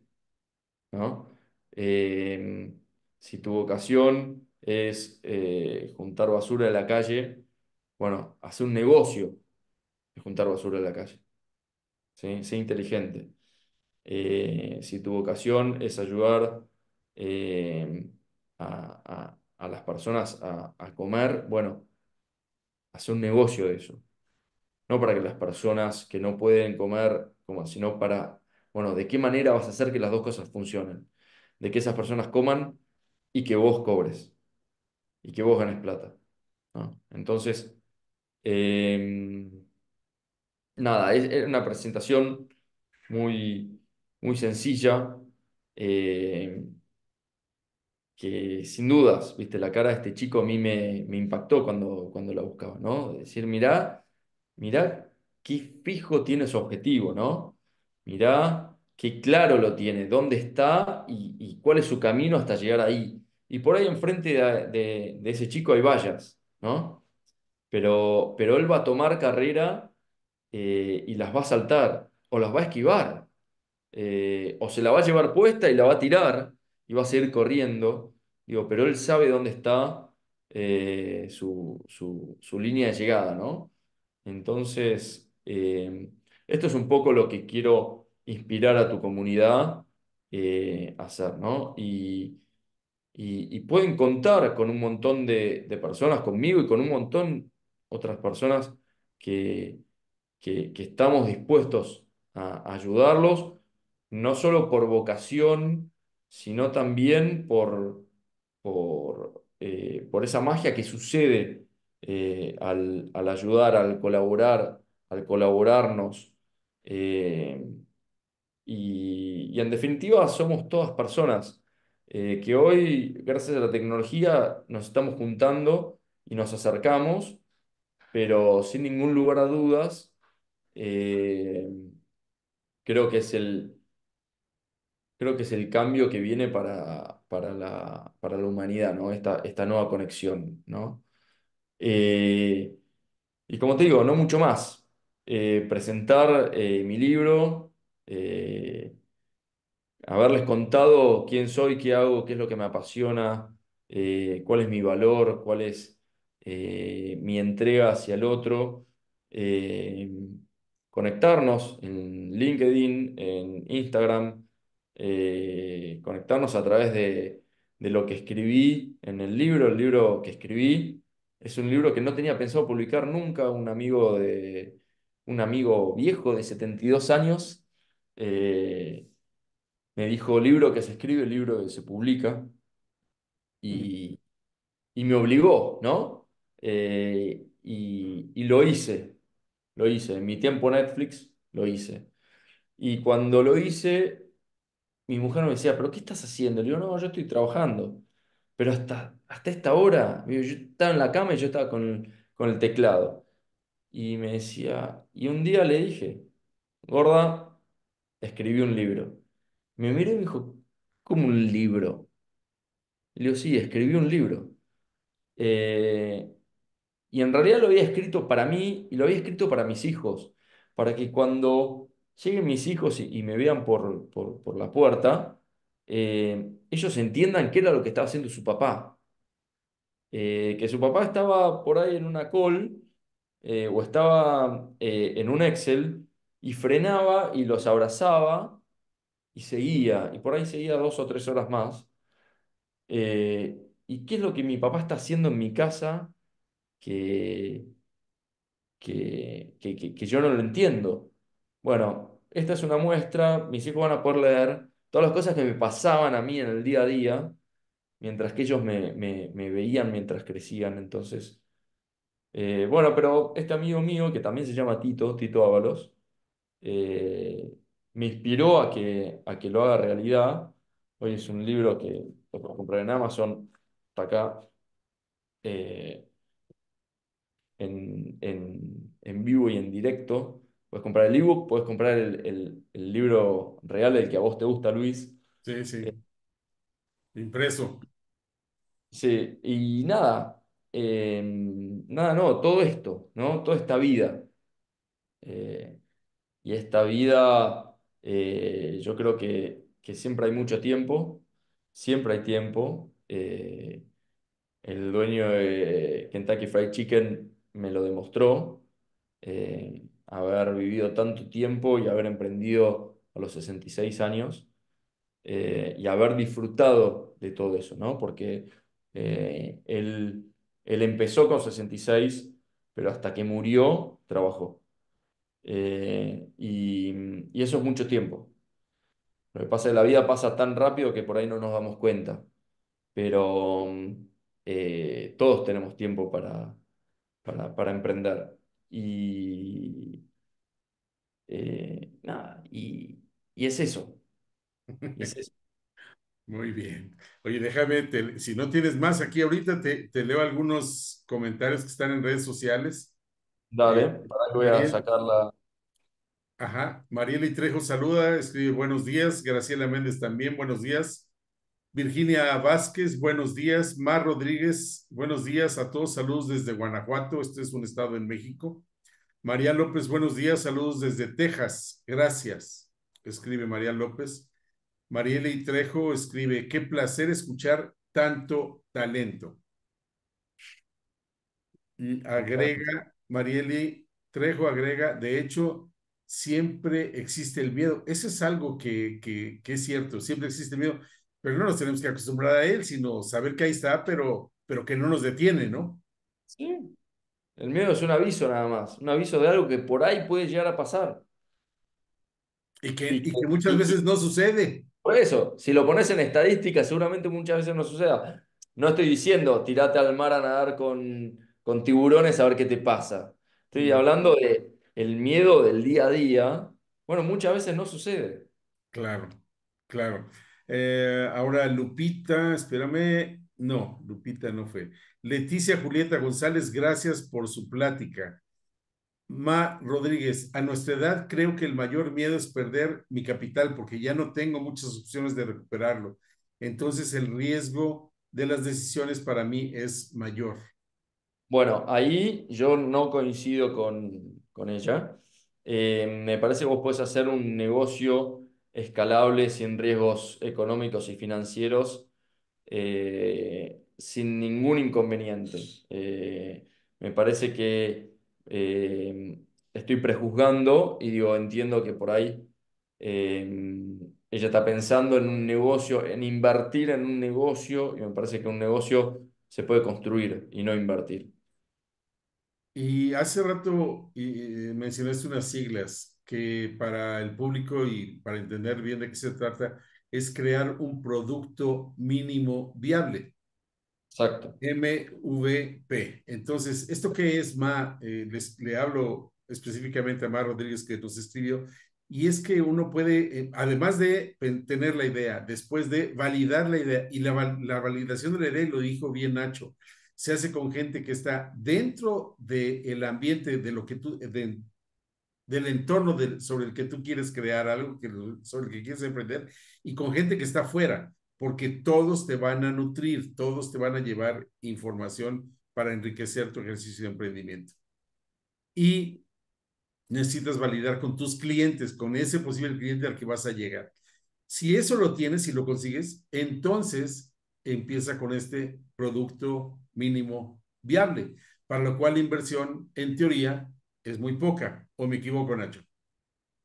¿no? Em, si tu vocación es eh, juntar basura en la calle, bueno, hacer un negocio Es juntar basura en la calle. ¿sí? Sé inteligente. Eh, si tu vocación es ayudar em, a, las personas a, a comer, bueno, hacer un negocio de eso. No para que las personas que no pueden comer, sino para, bueno, de qué manera vas a hacer que las dos cosas funcionen. De que esas personas coman y que vos cobres. Y que vos ganes plata. Entonces, em, nada, es, una presentación muy, muy sencilla. Em, que sin dudas, viste, la cara de este chico a mí me, impactó cuando, cuando la buscaba, ¿no? decir, mirá, mirá qué fijo tiene su objetivo, ¿no? Mirá qué claro lo tiene, dónde está y, cuál es su camino hasta llegar ahí. Y por ahí enfrente de, de, ese chico hay vallas, ¿no? Pero, pero él va a tomar carrera eh, y las va a saltar, o las va a esquivar, eh, o se la va a llevar puesta y la va a tirar, y va a seguir corriendo. Digo, pero él sabe dónde está eh, su, línea de llegada, ¿no? Entonces, em, esto es un poco lo que quiero inspirar a tu comunidad eh, a hacer, ¿no? Y, y, pueden contar con un montón de, personas, conmigo y con un montón otras personas que, que estamos dispuestos a ayudarlos, no solo por vocación, sino también por, eh, por, esa magia que sucede eh, al, ayudar, al colaborar, al colaborarnos. Eh, y, y, en definitiva somos todas personas que hoy, gracias a la tecnología, nos estamos juntando y nos acercamos, pero sin ningún lugar a dudas, creo que es el, creo que es el cambio que viene para, la, humanidad, ¿no? Esta, esta nueva conexión, eh, y como te digo, no mucho más. Eh, presentar eh, mi libro, haberles contado quién soy, qué hago, qué es lo que me apasiona, cuál es mi valor, cuál es mi entrega hacia el otro conectarnos en LinkedIn, en Instagram, eh, conectarnos a través de, de lo que escribí en el libro. El libro que escribí es un libro que no tenía pensado publicar nunca, un amigo, de, un amigo viejo de 72 años. Eh, me dijo libro que se escribe, El libro que se publica, y, y me obligó, ¿no? Eh, y, y, lo hice, lo hice, en mi tiempo Netflix lo hice. Y cuando lo hice, mi mujer me decía, ¿pero qué estás haciendo? Le digo, no, yo estoy trabajando. Pero hasta, hasta esta hora, yo estaba en la cama y yo estaba con, el teclado. Y me decía, y un día le dije, gorda, escribí un libro. Me miró y me dijo, ¿cómo un libro? Le digo, sí, escribí un libro. Eh, y en realidad lo había escrito para mí y lo había escrito para mis hijos, para que cuando lleguen mis hijos y, me vean por, por, la puerta, eh, ellos entiendan qué era lo que estaba haciendo su papá. Eh, que su papá estaba por ahí en una call eh, o estaba en un Excel y frenaba y los abrazaba y seguía, y por ahí seguía dos o tres horas más. ¿Y qué es lo que mi papá está haciendo en mi casa que, que, que, que yo no lo entiendo? bueno, esta es una muestra, mis hijos van a poder leer todas las cosas que me pasaban a mí en el día a día, mientras que ellos me, veían mientras crecían. Entonces, eh, bueno, pero este amigo mío, que también se llama Tito, Tito Ábalos, eh, me inspiró a que, a que lo haga realidad. Hoy es un libro que lo puedo comprar en Amazon, está acá, eh, en, en vivo y en directo. Puedes comprar el ebook, puedes comprar el, libro real, el que a vos te gusta, Luis. Sí, sí. Eh, Impreso. Sí, y nada, em, nada, no, todo esto, ¿no? Toda esta vida. Eh, y esta vida, eh, yo creo que, siempre hay mucho tiempo, siempre hay tiempo. el dueño de Kentucky Fried Chicken me lo demostró haber vivido tanto tiempo y haber emprendido a los 66 años eh, y haber disfrutado de todo eso, ¿no? Porque eh, él, empezó con 66, pero hasta que murió, trabajó. Eh, y, eso es mucho tiempo. Lo que pasa es que la vida pasa tan rápido que por ahí no nos damos cuenta. Pero todos tenemos tiempo para, para emprender. Y eh, nada, y, es [LAUGHS] eso. Muy bien. Oye, déjame, si no tienes más aquí ahorita, te, te, leo algunos comentarios que están en redes sociales. Dale, para eh, voy a sacarla. Ajá, Mariela Trejo saluda, escribe buenos días, Graciela Méndez también, buenos días. Virginia Vázquez, buenos días. Mar Rodríguez, buenos días a todos. Saludos desde Guanajuato, este es un estado en México. María López, buenos días. Saludos desde Texas. Gracias. Escribe María López. Mariela Trejo escribe, qué placer escuchar tanto talento. agrega, Marieli Trejo agrega, de hecho, siempre existe el miedo. Eso es algo que, que, que es cierto, siempre existe el miedo pero no nos tenemos que acostumbrar a él, sino saber que ahí está, pero, pero que no nos detiene, ¿no? Sí. El miedo es un aviso nada más, un aviso de algo que por ahí puede llegar a pasar. Y que, muchas veces no sucede. Por eso, si lo pones en estadística, seguramente muchas veces no suceda. No estoy diciendo tirate al mar a nadar con, con tiburones a ver qué te pasa. Estoy mm. hablando de el miedo del día a día. Bueno, muchas veces no sucede. Claro, claro. Eh, ahora Lupita, espérame. No, Lupita no fue. Leticia Julieta González, gracias por su plática. Ma Rodríguez, a nuestra edad creo que el mayor miedo es perder mi capital porque ya no tengo muchas opciones de recuperarlo. Entonces el riesgo de las decisiones para mí es mayor. Bueno, ahí yo no coincido con, con ella. Eh, me parece que vos puedes hacer un negocio escalable, sin riesgos económicos y financieros, eh, sin ningún inconveniente. Eh, me parece que eh, estoy prejuzgando y digo, entiendo que por ahí ella está pensando en un negocio, en invertir en un negocio, y me parece que un negocio se puede construir y no invertir. Y hace rato mencionaste unas siglas, que para el público y para entender bien de qué se trata es crear un producto mínimo viable. Exacto. MVP. Entonces, ¿esto qué es, Ma? Eh, le hablo específicamente a Ma Rodríguez que nos escribió. Y es que uno puede, eh, además de tener la idea, después de validar la idea, y la, validación de la idea, lo dijo bien Nacho, se hace con gente que está dentro del el ambiente de lo que tú, del entorno sobre el que tú quieres crear algo, sobre el que quieres emprender, y con gente que está afuera, porque todos te van a nutrir, todos te van a llevar información para enriquecer tu ejercicio de emprendimiento. Y necesitas validar con tus clientes, con ese posible cliente al que vas a llegar. Si eso lo tienes y si lo consigues, entonces empieza con este producto mínimo viable, para lo cual la inversión, en teoría, es muy poca, o me equivoco, Nacho.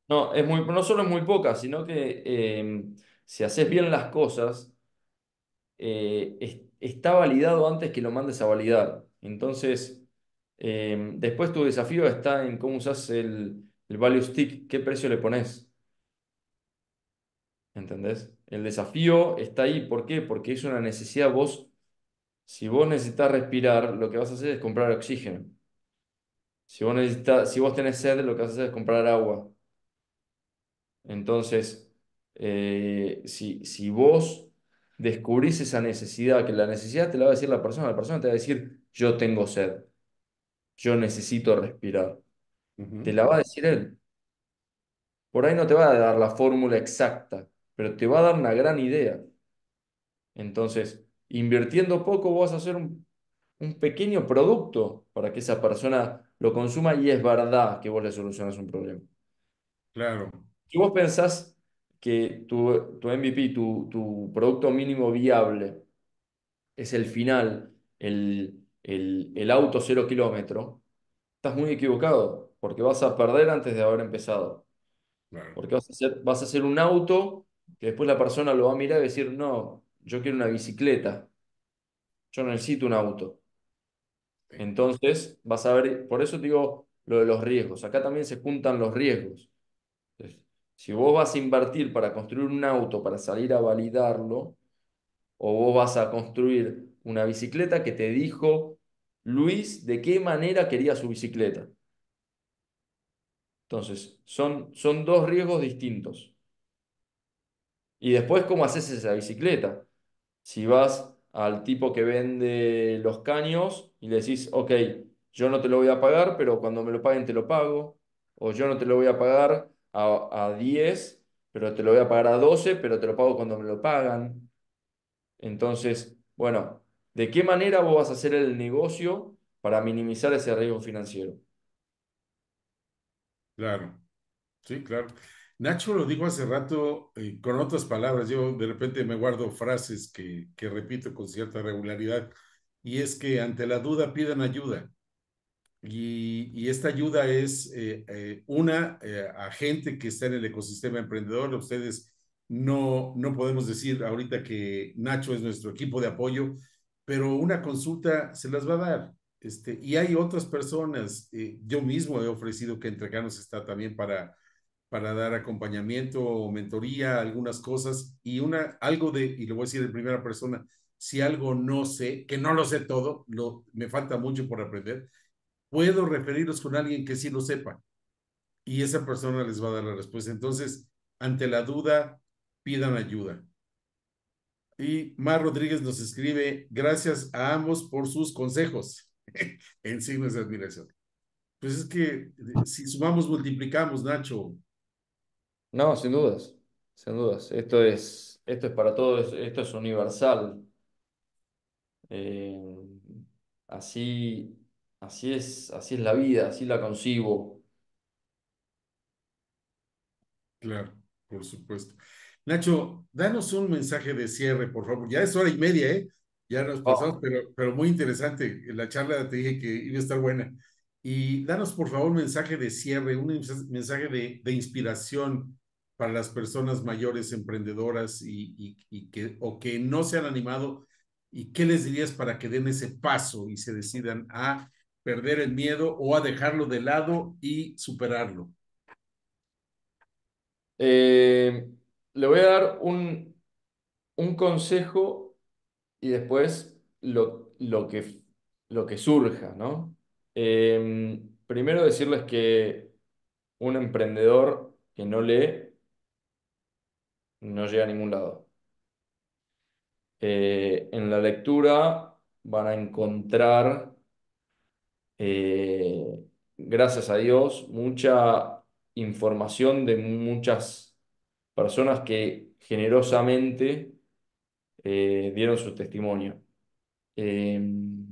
No, es muy, no solo es muy poca, sino que em, si haces bien las cosas, eh, está validado antes que lo mandes a validar. Entonces, em, después tu desafío está en cómo usas el, el value stick, qué precio le pones. ¿Entendés? El desafío está ahí. ¿Por qué? Porque es una necesidad. Vos, si vos necesitas respirar, lo que vas a hacer es comprar oxígeno. Si vos, necesitas, si vos tenés sed, lo que haces es comprar agua. Entonces, eh, si, si vos descubrís esa necesidad, que la necesidad te la va a decir la persona, la persona te va a decir, yo tengo sed, yo necesito respirar. Te la va a decir él. Por ahí no te va a dar la fórmula exacta, pero te va a dar una gran idea. Entonces, invirtiendo poco, vas a hacer un un pequeño producto para que esa persona lo consuma y es verdad que vos le solucionas un problema. Claro. Si vos pensás que tu, MVP, tu, producto mínimo viable, es el final, el, auto cero kilómetro, estás muy equivocado, porque vas a perder antes de haber empezado. Porque vas a, hacer, vas a hacer un auto que después la persona lo va a mirar y decir, no, yo quiero una bicicleta, yo necesito un auto. Entonces, vas a ver, por eso digo lo de los riesgos. Acá también se juntan los riesgos. si vos vas a invertir para construir un auto, para salir a validarlo, o vos vas a construir una bicicleta que te dijo Luis de qué manera quería su bicicleta. Entonces, son, son dos riesgos distintos. Y después, ¿cómo haces esa bicicleta? Si vas al tipo que vende los caños y le decís, ok, yo no te lo voy a pagar, pero cuando me lo paguen te lo pago, o yo no te lo voy a pagar a, a 10, pero te lo voy a pagar a 12, pero te lo pago cuando me lo pagan. Entonces, bueno, ¿de qué manera vos vas a hacer el negocio para minimizar ese riesgo financiero? Claro, sí, claro. Nacho lo dijo hace rato eh, con otras palabras, yo de repente me guardo frases que, repito con cierta regularidad, y es que ante la duda pidan ayuda. Y, esta ayuda es eh, eh, una a gente que está en el ecosistema emprendedor. Ustedes no, no podemos decir ahorita que Nacho es nuestro equipo de apoyo, pero una consulta se las va a dar. Este, y hay otras personas, yo mismo he ofrecido que Entreganos está también para para dar acompañamiento o mentoría, algunas cosas y una, algo de, y lo voy a decir en primera persona, si algo no sé, que no lo sé todo, lo, me falta mucho por aprender, puedo referiros con alguien que sí lo sepa y esa persona les va a dar la respuesta. Entonces, ante la duda, pidan ayuda. Y Mar Rodríguez nos escribe, gracias a ambos por sus consejos [LAUGHS] en signos de admiración. Pues es que eh, si sumamos, multiplicamos, Nacho. No, sin dudas, sin dudas. Esto es, esto es para todos, esto es universal. Eh, así, así es, así es la vida, así la concibo. Claro, por supuesto. Nacho, danos un mensaje de cierre, por favor. Ya es hora y media, ¿eh? Ya nos oh. pasamos, pero, pero muy interesante. En la charla te dije que iba a estar buena. Y danos, por favor, un mensaje de cierre, un mensaje de, de inspiración para las personas mayores emprendedoras y, que, o que no se han animado? ¿Y qué les dirías para que den ese paso y se decidan a perder el miedo o a dejarlo de lado y superarlo? Eh, le voy a dar un, consejo y después lo, lo, que, lo que surja, ¿no? Em, primero decirles que un emprendedor que no lee no llega a ningún lado. Eh, en la lectura van a encontrar, eh, gracias a Dios, mucha información de muchas personas que generosamente eh, dieron su testimonio. Em,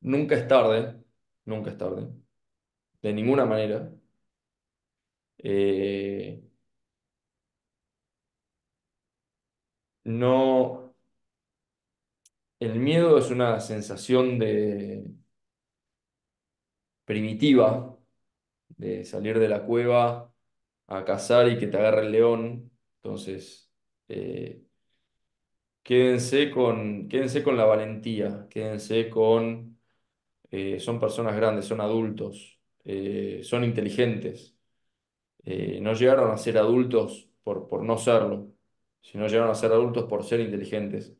nunca es tarde, nunca es tarde, de ninguna manera. no... El miedo es una sensación de primitiva, de salir de la cueva a cazar y que te agarre el león. Entonces, eh, quédense, con, quédense con la valentía, quédense con... Eh, son personas grandes, son adultos, eh, son inteligentes. no llegaron a ser adultos por no serlo si no llegaron a ser adultos por ser inteligentes.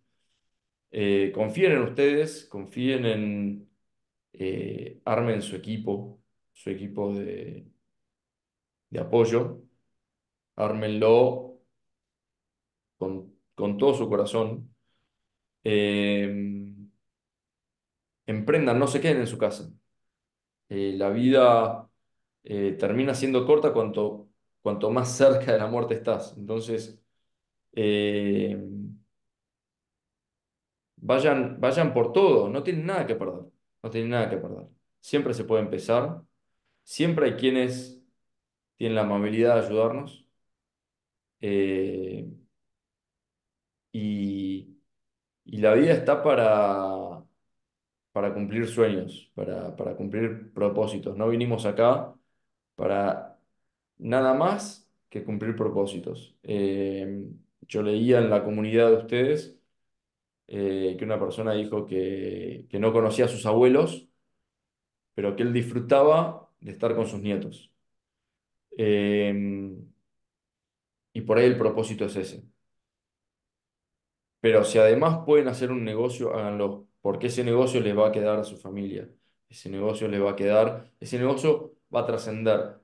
Eh, confíen en ustedes, confíen en, eh, armen su equipo, su equipo de, de apoyo, armenlo con, con, todo su corazón. Em, emprendan, no se queden en su casa. Eh, la vida termina siendo corta cuanto, cuanto más cerca de la muerte estás. Entonces, eh, vayan, vayan por todo, no tienen nada que perder, no tienen nada que perder. Siempre se puede empezar, siempre hay quienes tienen la amabilidad de ayudarnos. Eh, y, la vida está para, para cumplir sueños, para, para cumplir propósitos. No vinimos acá para nada más que cumplir propósitos. Eh, yo leía en la comunidad de ustedes eh, que una persona dijo que, no conocía a sus abuelos, pero que él disfrutaba de estar con sus nietos. Em, y por ahí el propósito es ese. Pero si además pueden hacer un negocio, háganlo, porque ese negocio les va a quedar a su familia, ese negocio les va a quedar, ese negocio va a trascender.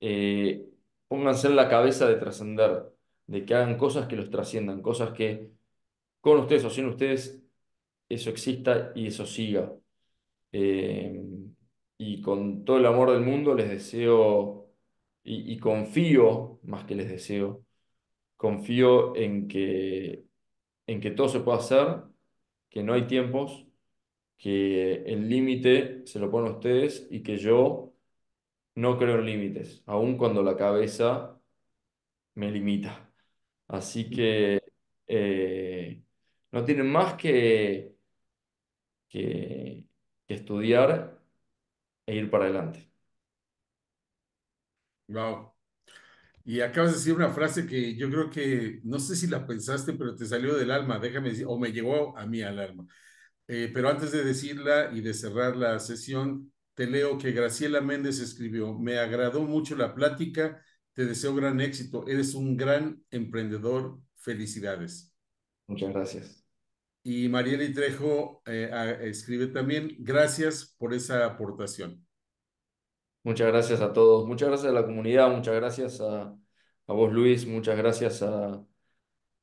Eh, pónganse en la cabeza de trascender de que hagan cosas que los trasciendan, cosas que con ustedes o sin ustedes eso exista y eso siga. Eh, y con todo el amor del mundo les deseo y, confío, más que les deseo, confío en que, en que todo se pueda hacer, que no hay tiempos, que el límite se lo ponen ustedes y que yo no creo en límites, aun cuando la cabeza me limita. Así que eh, no tienen más que, que, estudiar e ir para adelante. Wow. Y acabas de decir una frase que yo creo que, no sé si la pensaste, pero te salió del alma, déjame decir, o me llegó a mí al alma. Eh, pero antes de decirla y de cerrar la sesión, te leo que Graciela Méndez escribió, me agradó mucho la plática te deseo gran éxito. Eres un gran emprendedor. Felicidades. Muchas gracias. Y Marieli Trejo eh, escribe también, gracias por esa aportación. Muchas gracias a todos, muchas gracias a la comunidad, muchas gracias a, vos Luis, muchas gracias a,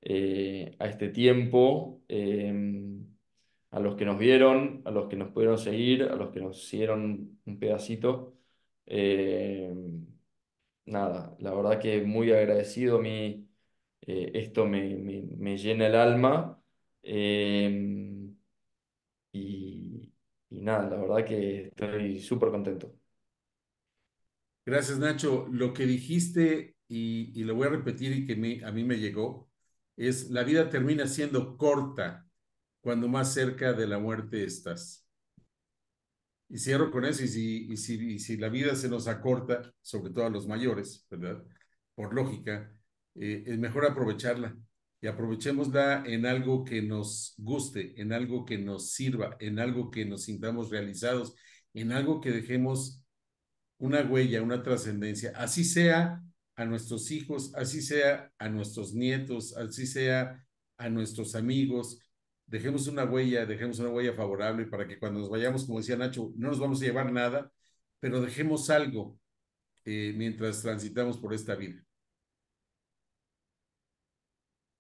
eh, a este tiempo, em, a los que nos vieron, a los que nos pudieron seguir, a los que nos hicieron un pedacito. Em, nada, la verdad que muy agradecido a mí, eh, esto me, llena el alma. Em, y, nada, la verdad que estoy súper contento. Gracias, Nacho. Lo que dijiste, y, y, lo voy a repetir y que a mí me llegó, es la vida termina siendo corta cuando más cerca de la muerte estás. Y cierro con eso, y si, si, la vida se nos acorta, sobre todo a los mayores, ¿verdad? Por lógica, eh, es mejor aprovecharla y aprovechémosla en algo que nos guste, en algo que nos sirva, en algo que nos sintamos realizados, en algo que dejemos una huella, una trascendencia, así sea a nuestros hijos, así sea a nuestros nietos, así sea a nuestros amigos, dejemos una huella, dejemos una huella favorable para que cuando nos vayamos, como decía Nacho, no nos vamos a llevar nada, pero dejemos algo eh, mientras transitamos por esta vida.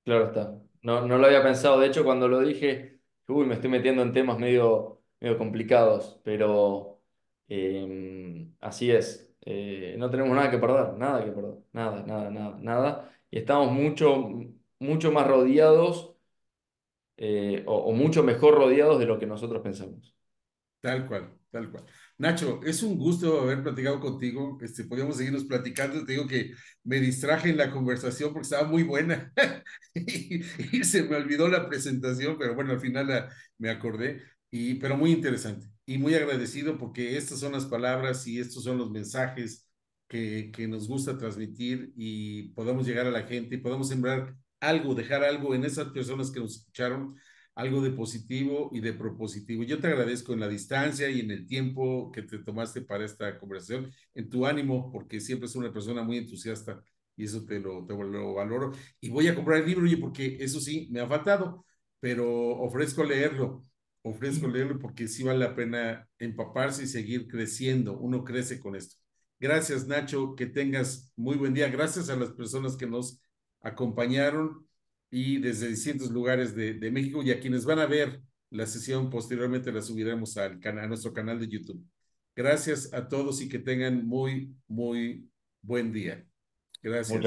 Claro está. No, no lo había pensado, de hecho, cuando lo dije, me estoy metiendo en temas medio, medio complicados, pero em, así es. Eh, no tenemos nada que perder, nada que perder, nada, nada, nada, nada. Y estamos mucho, mucho más rodeados eh, o, mucho mejor rodeados de lo que nosotros pensamos. Tal cual, tal cual. Nacho, es un gusto haber platicado contigo. Este, podríamos seguirnos platicando. Te digo que me distraje en la conversación porque estaba muy buena [LAUGHS] y, se me olvidó la presentación, pero bueno, al final me acordé. Y, pero muy interesante y muy agradecido porque estas son las palabras y estos son los mensajes que, que nos gusta transmitir y podemos llegar a la gente y podemos sembrar algo, dejar algo en esas personas que nos escucharon, algo de positivo y de propositivo. Yo te agradezco en la distancia y en el tiempo que te tomaste para esta conversación, en tu ánimo, porque siempre es una persona muy entusiasta y eso te lo, te lo valoro. Y voy a comprar el libro, oye, porque eso sí, me ha faltado, pero ofrezco leerlo, ofrezco leerlo porque sí vale la pena empaparse y seguir creciendo. Uno crece con esto. Gracias, Nacho, que tengas muy buen día. Gracias a las personas que nos acompañaron y desde distintos lugares de, México y a quienes van a ver la sesión posteriormente la subiremos al a nuestro canal de YouTube. Gracias a todos y que tengan muy, muy buen día. gracias.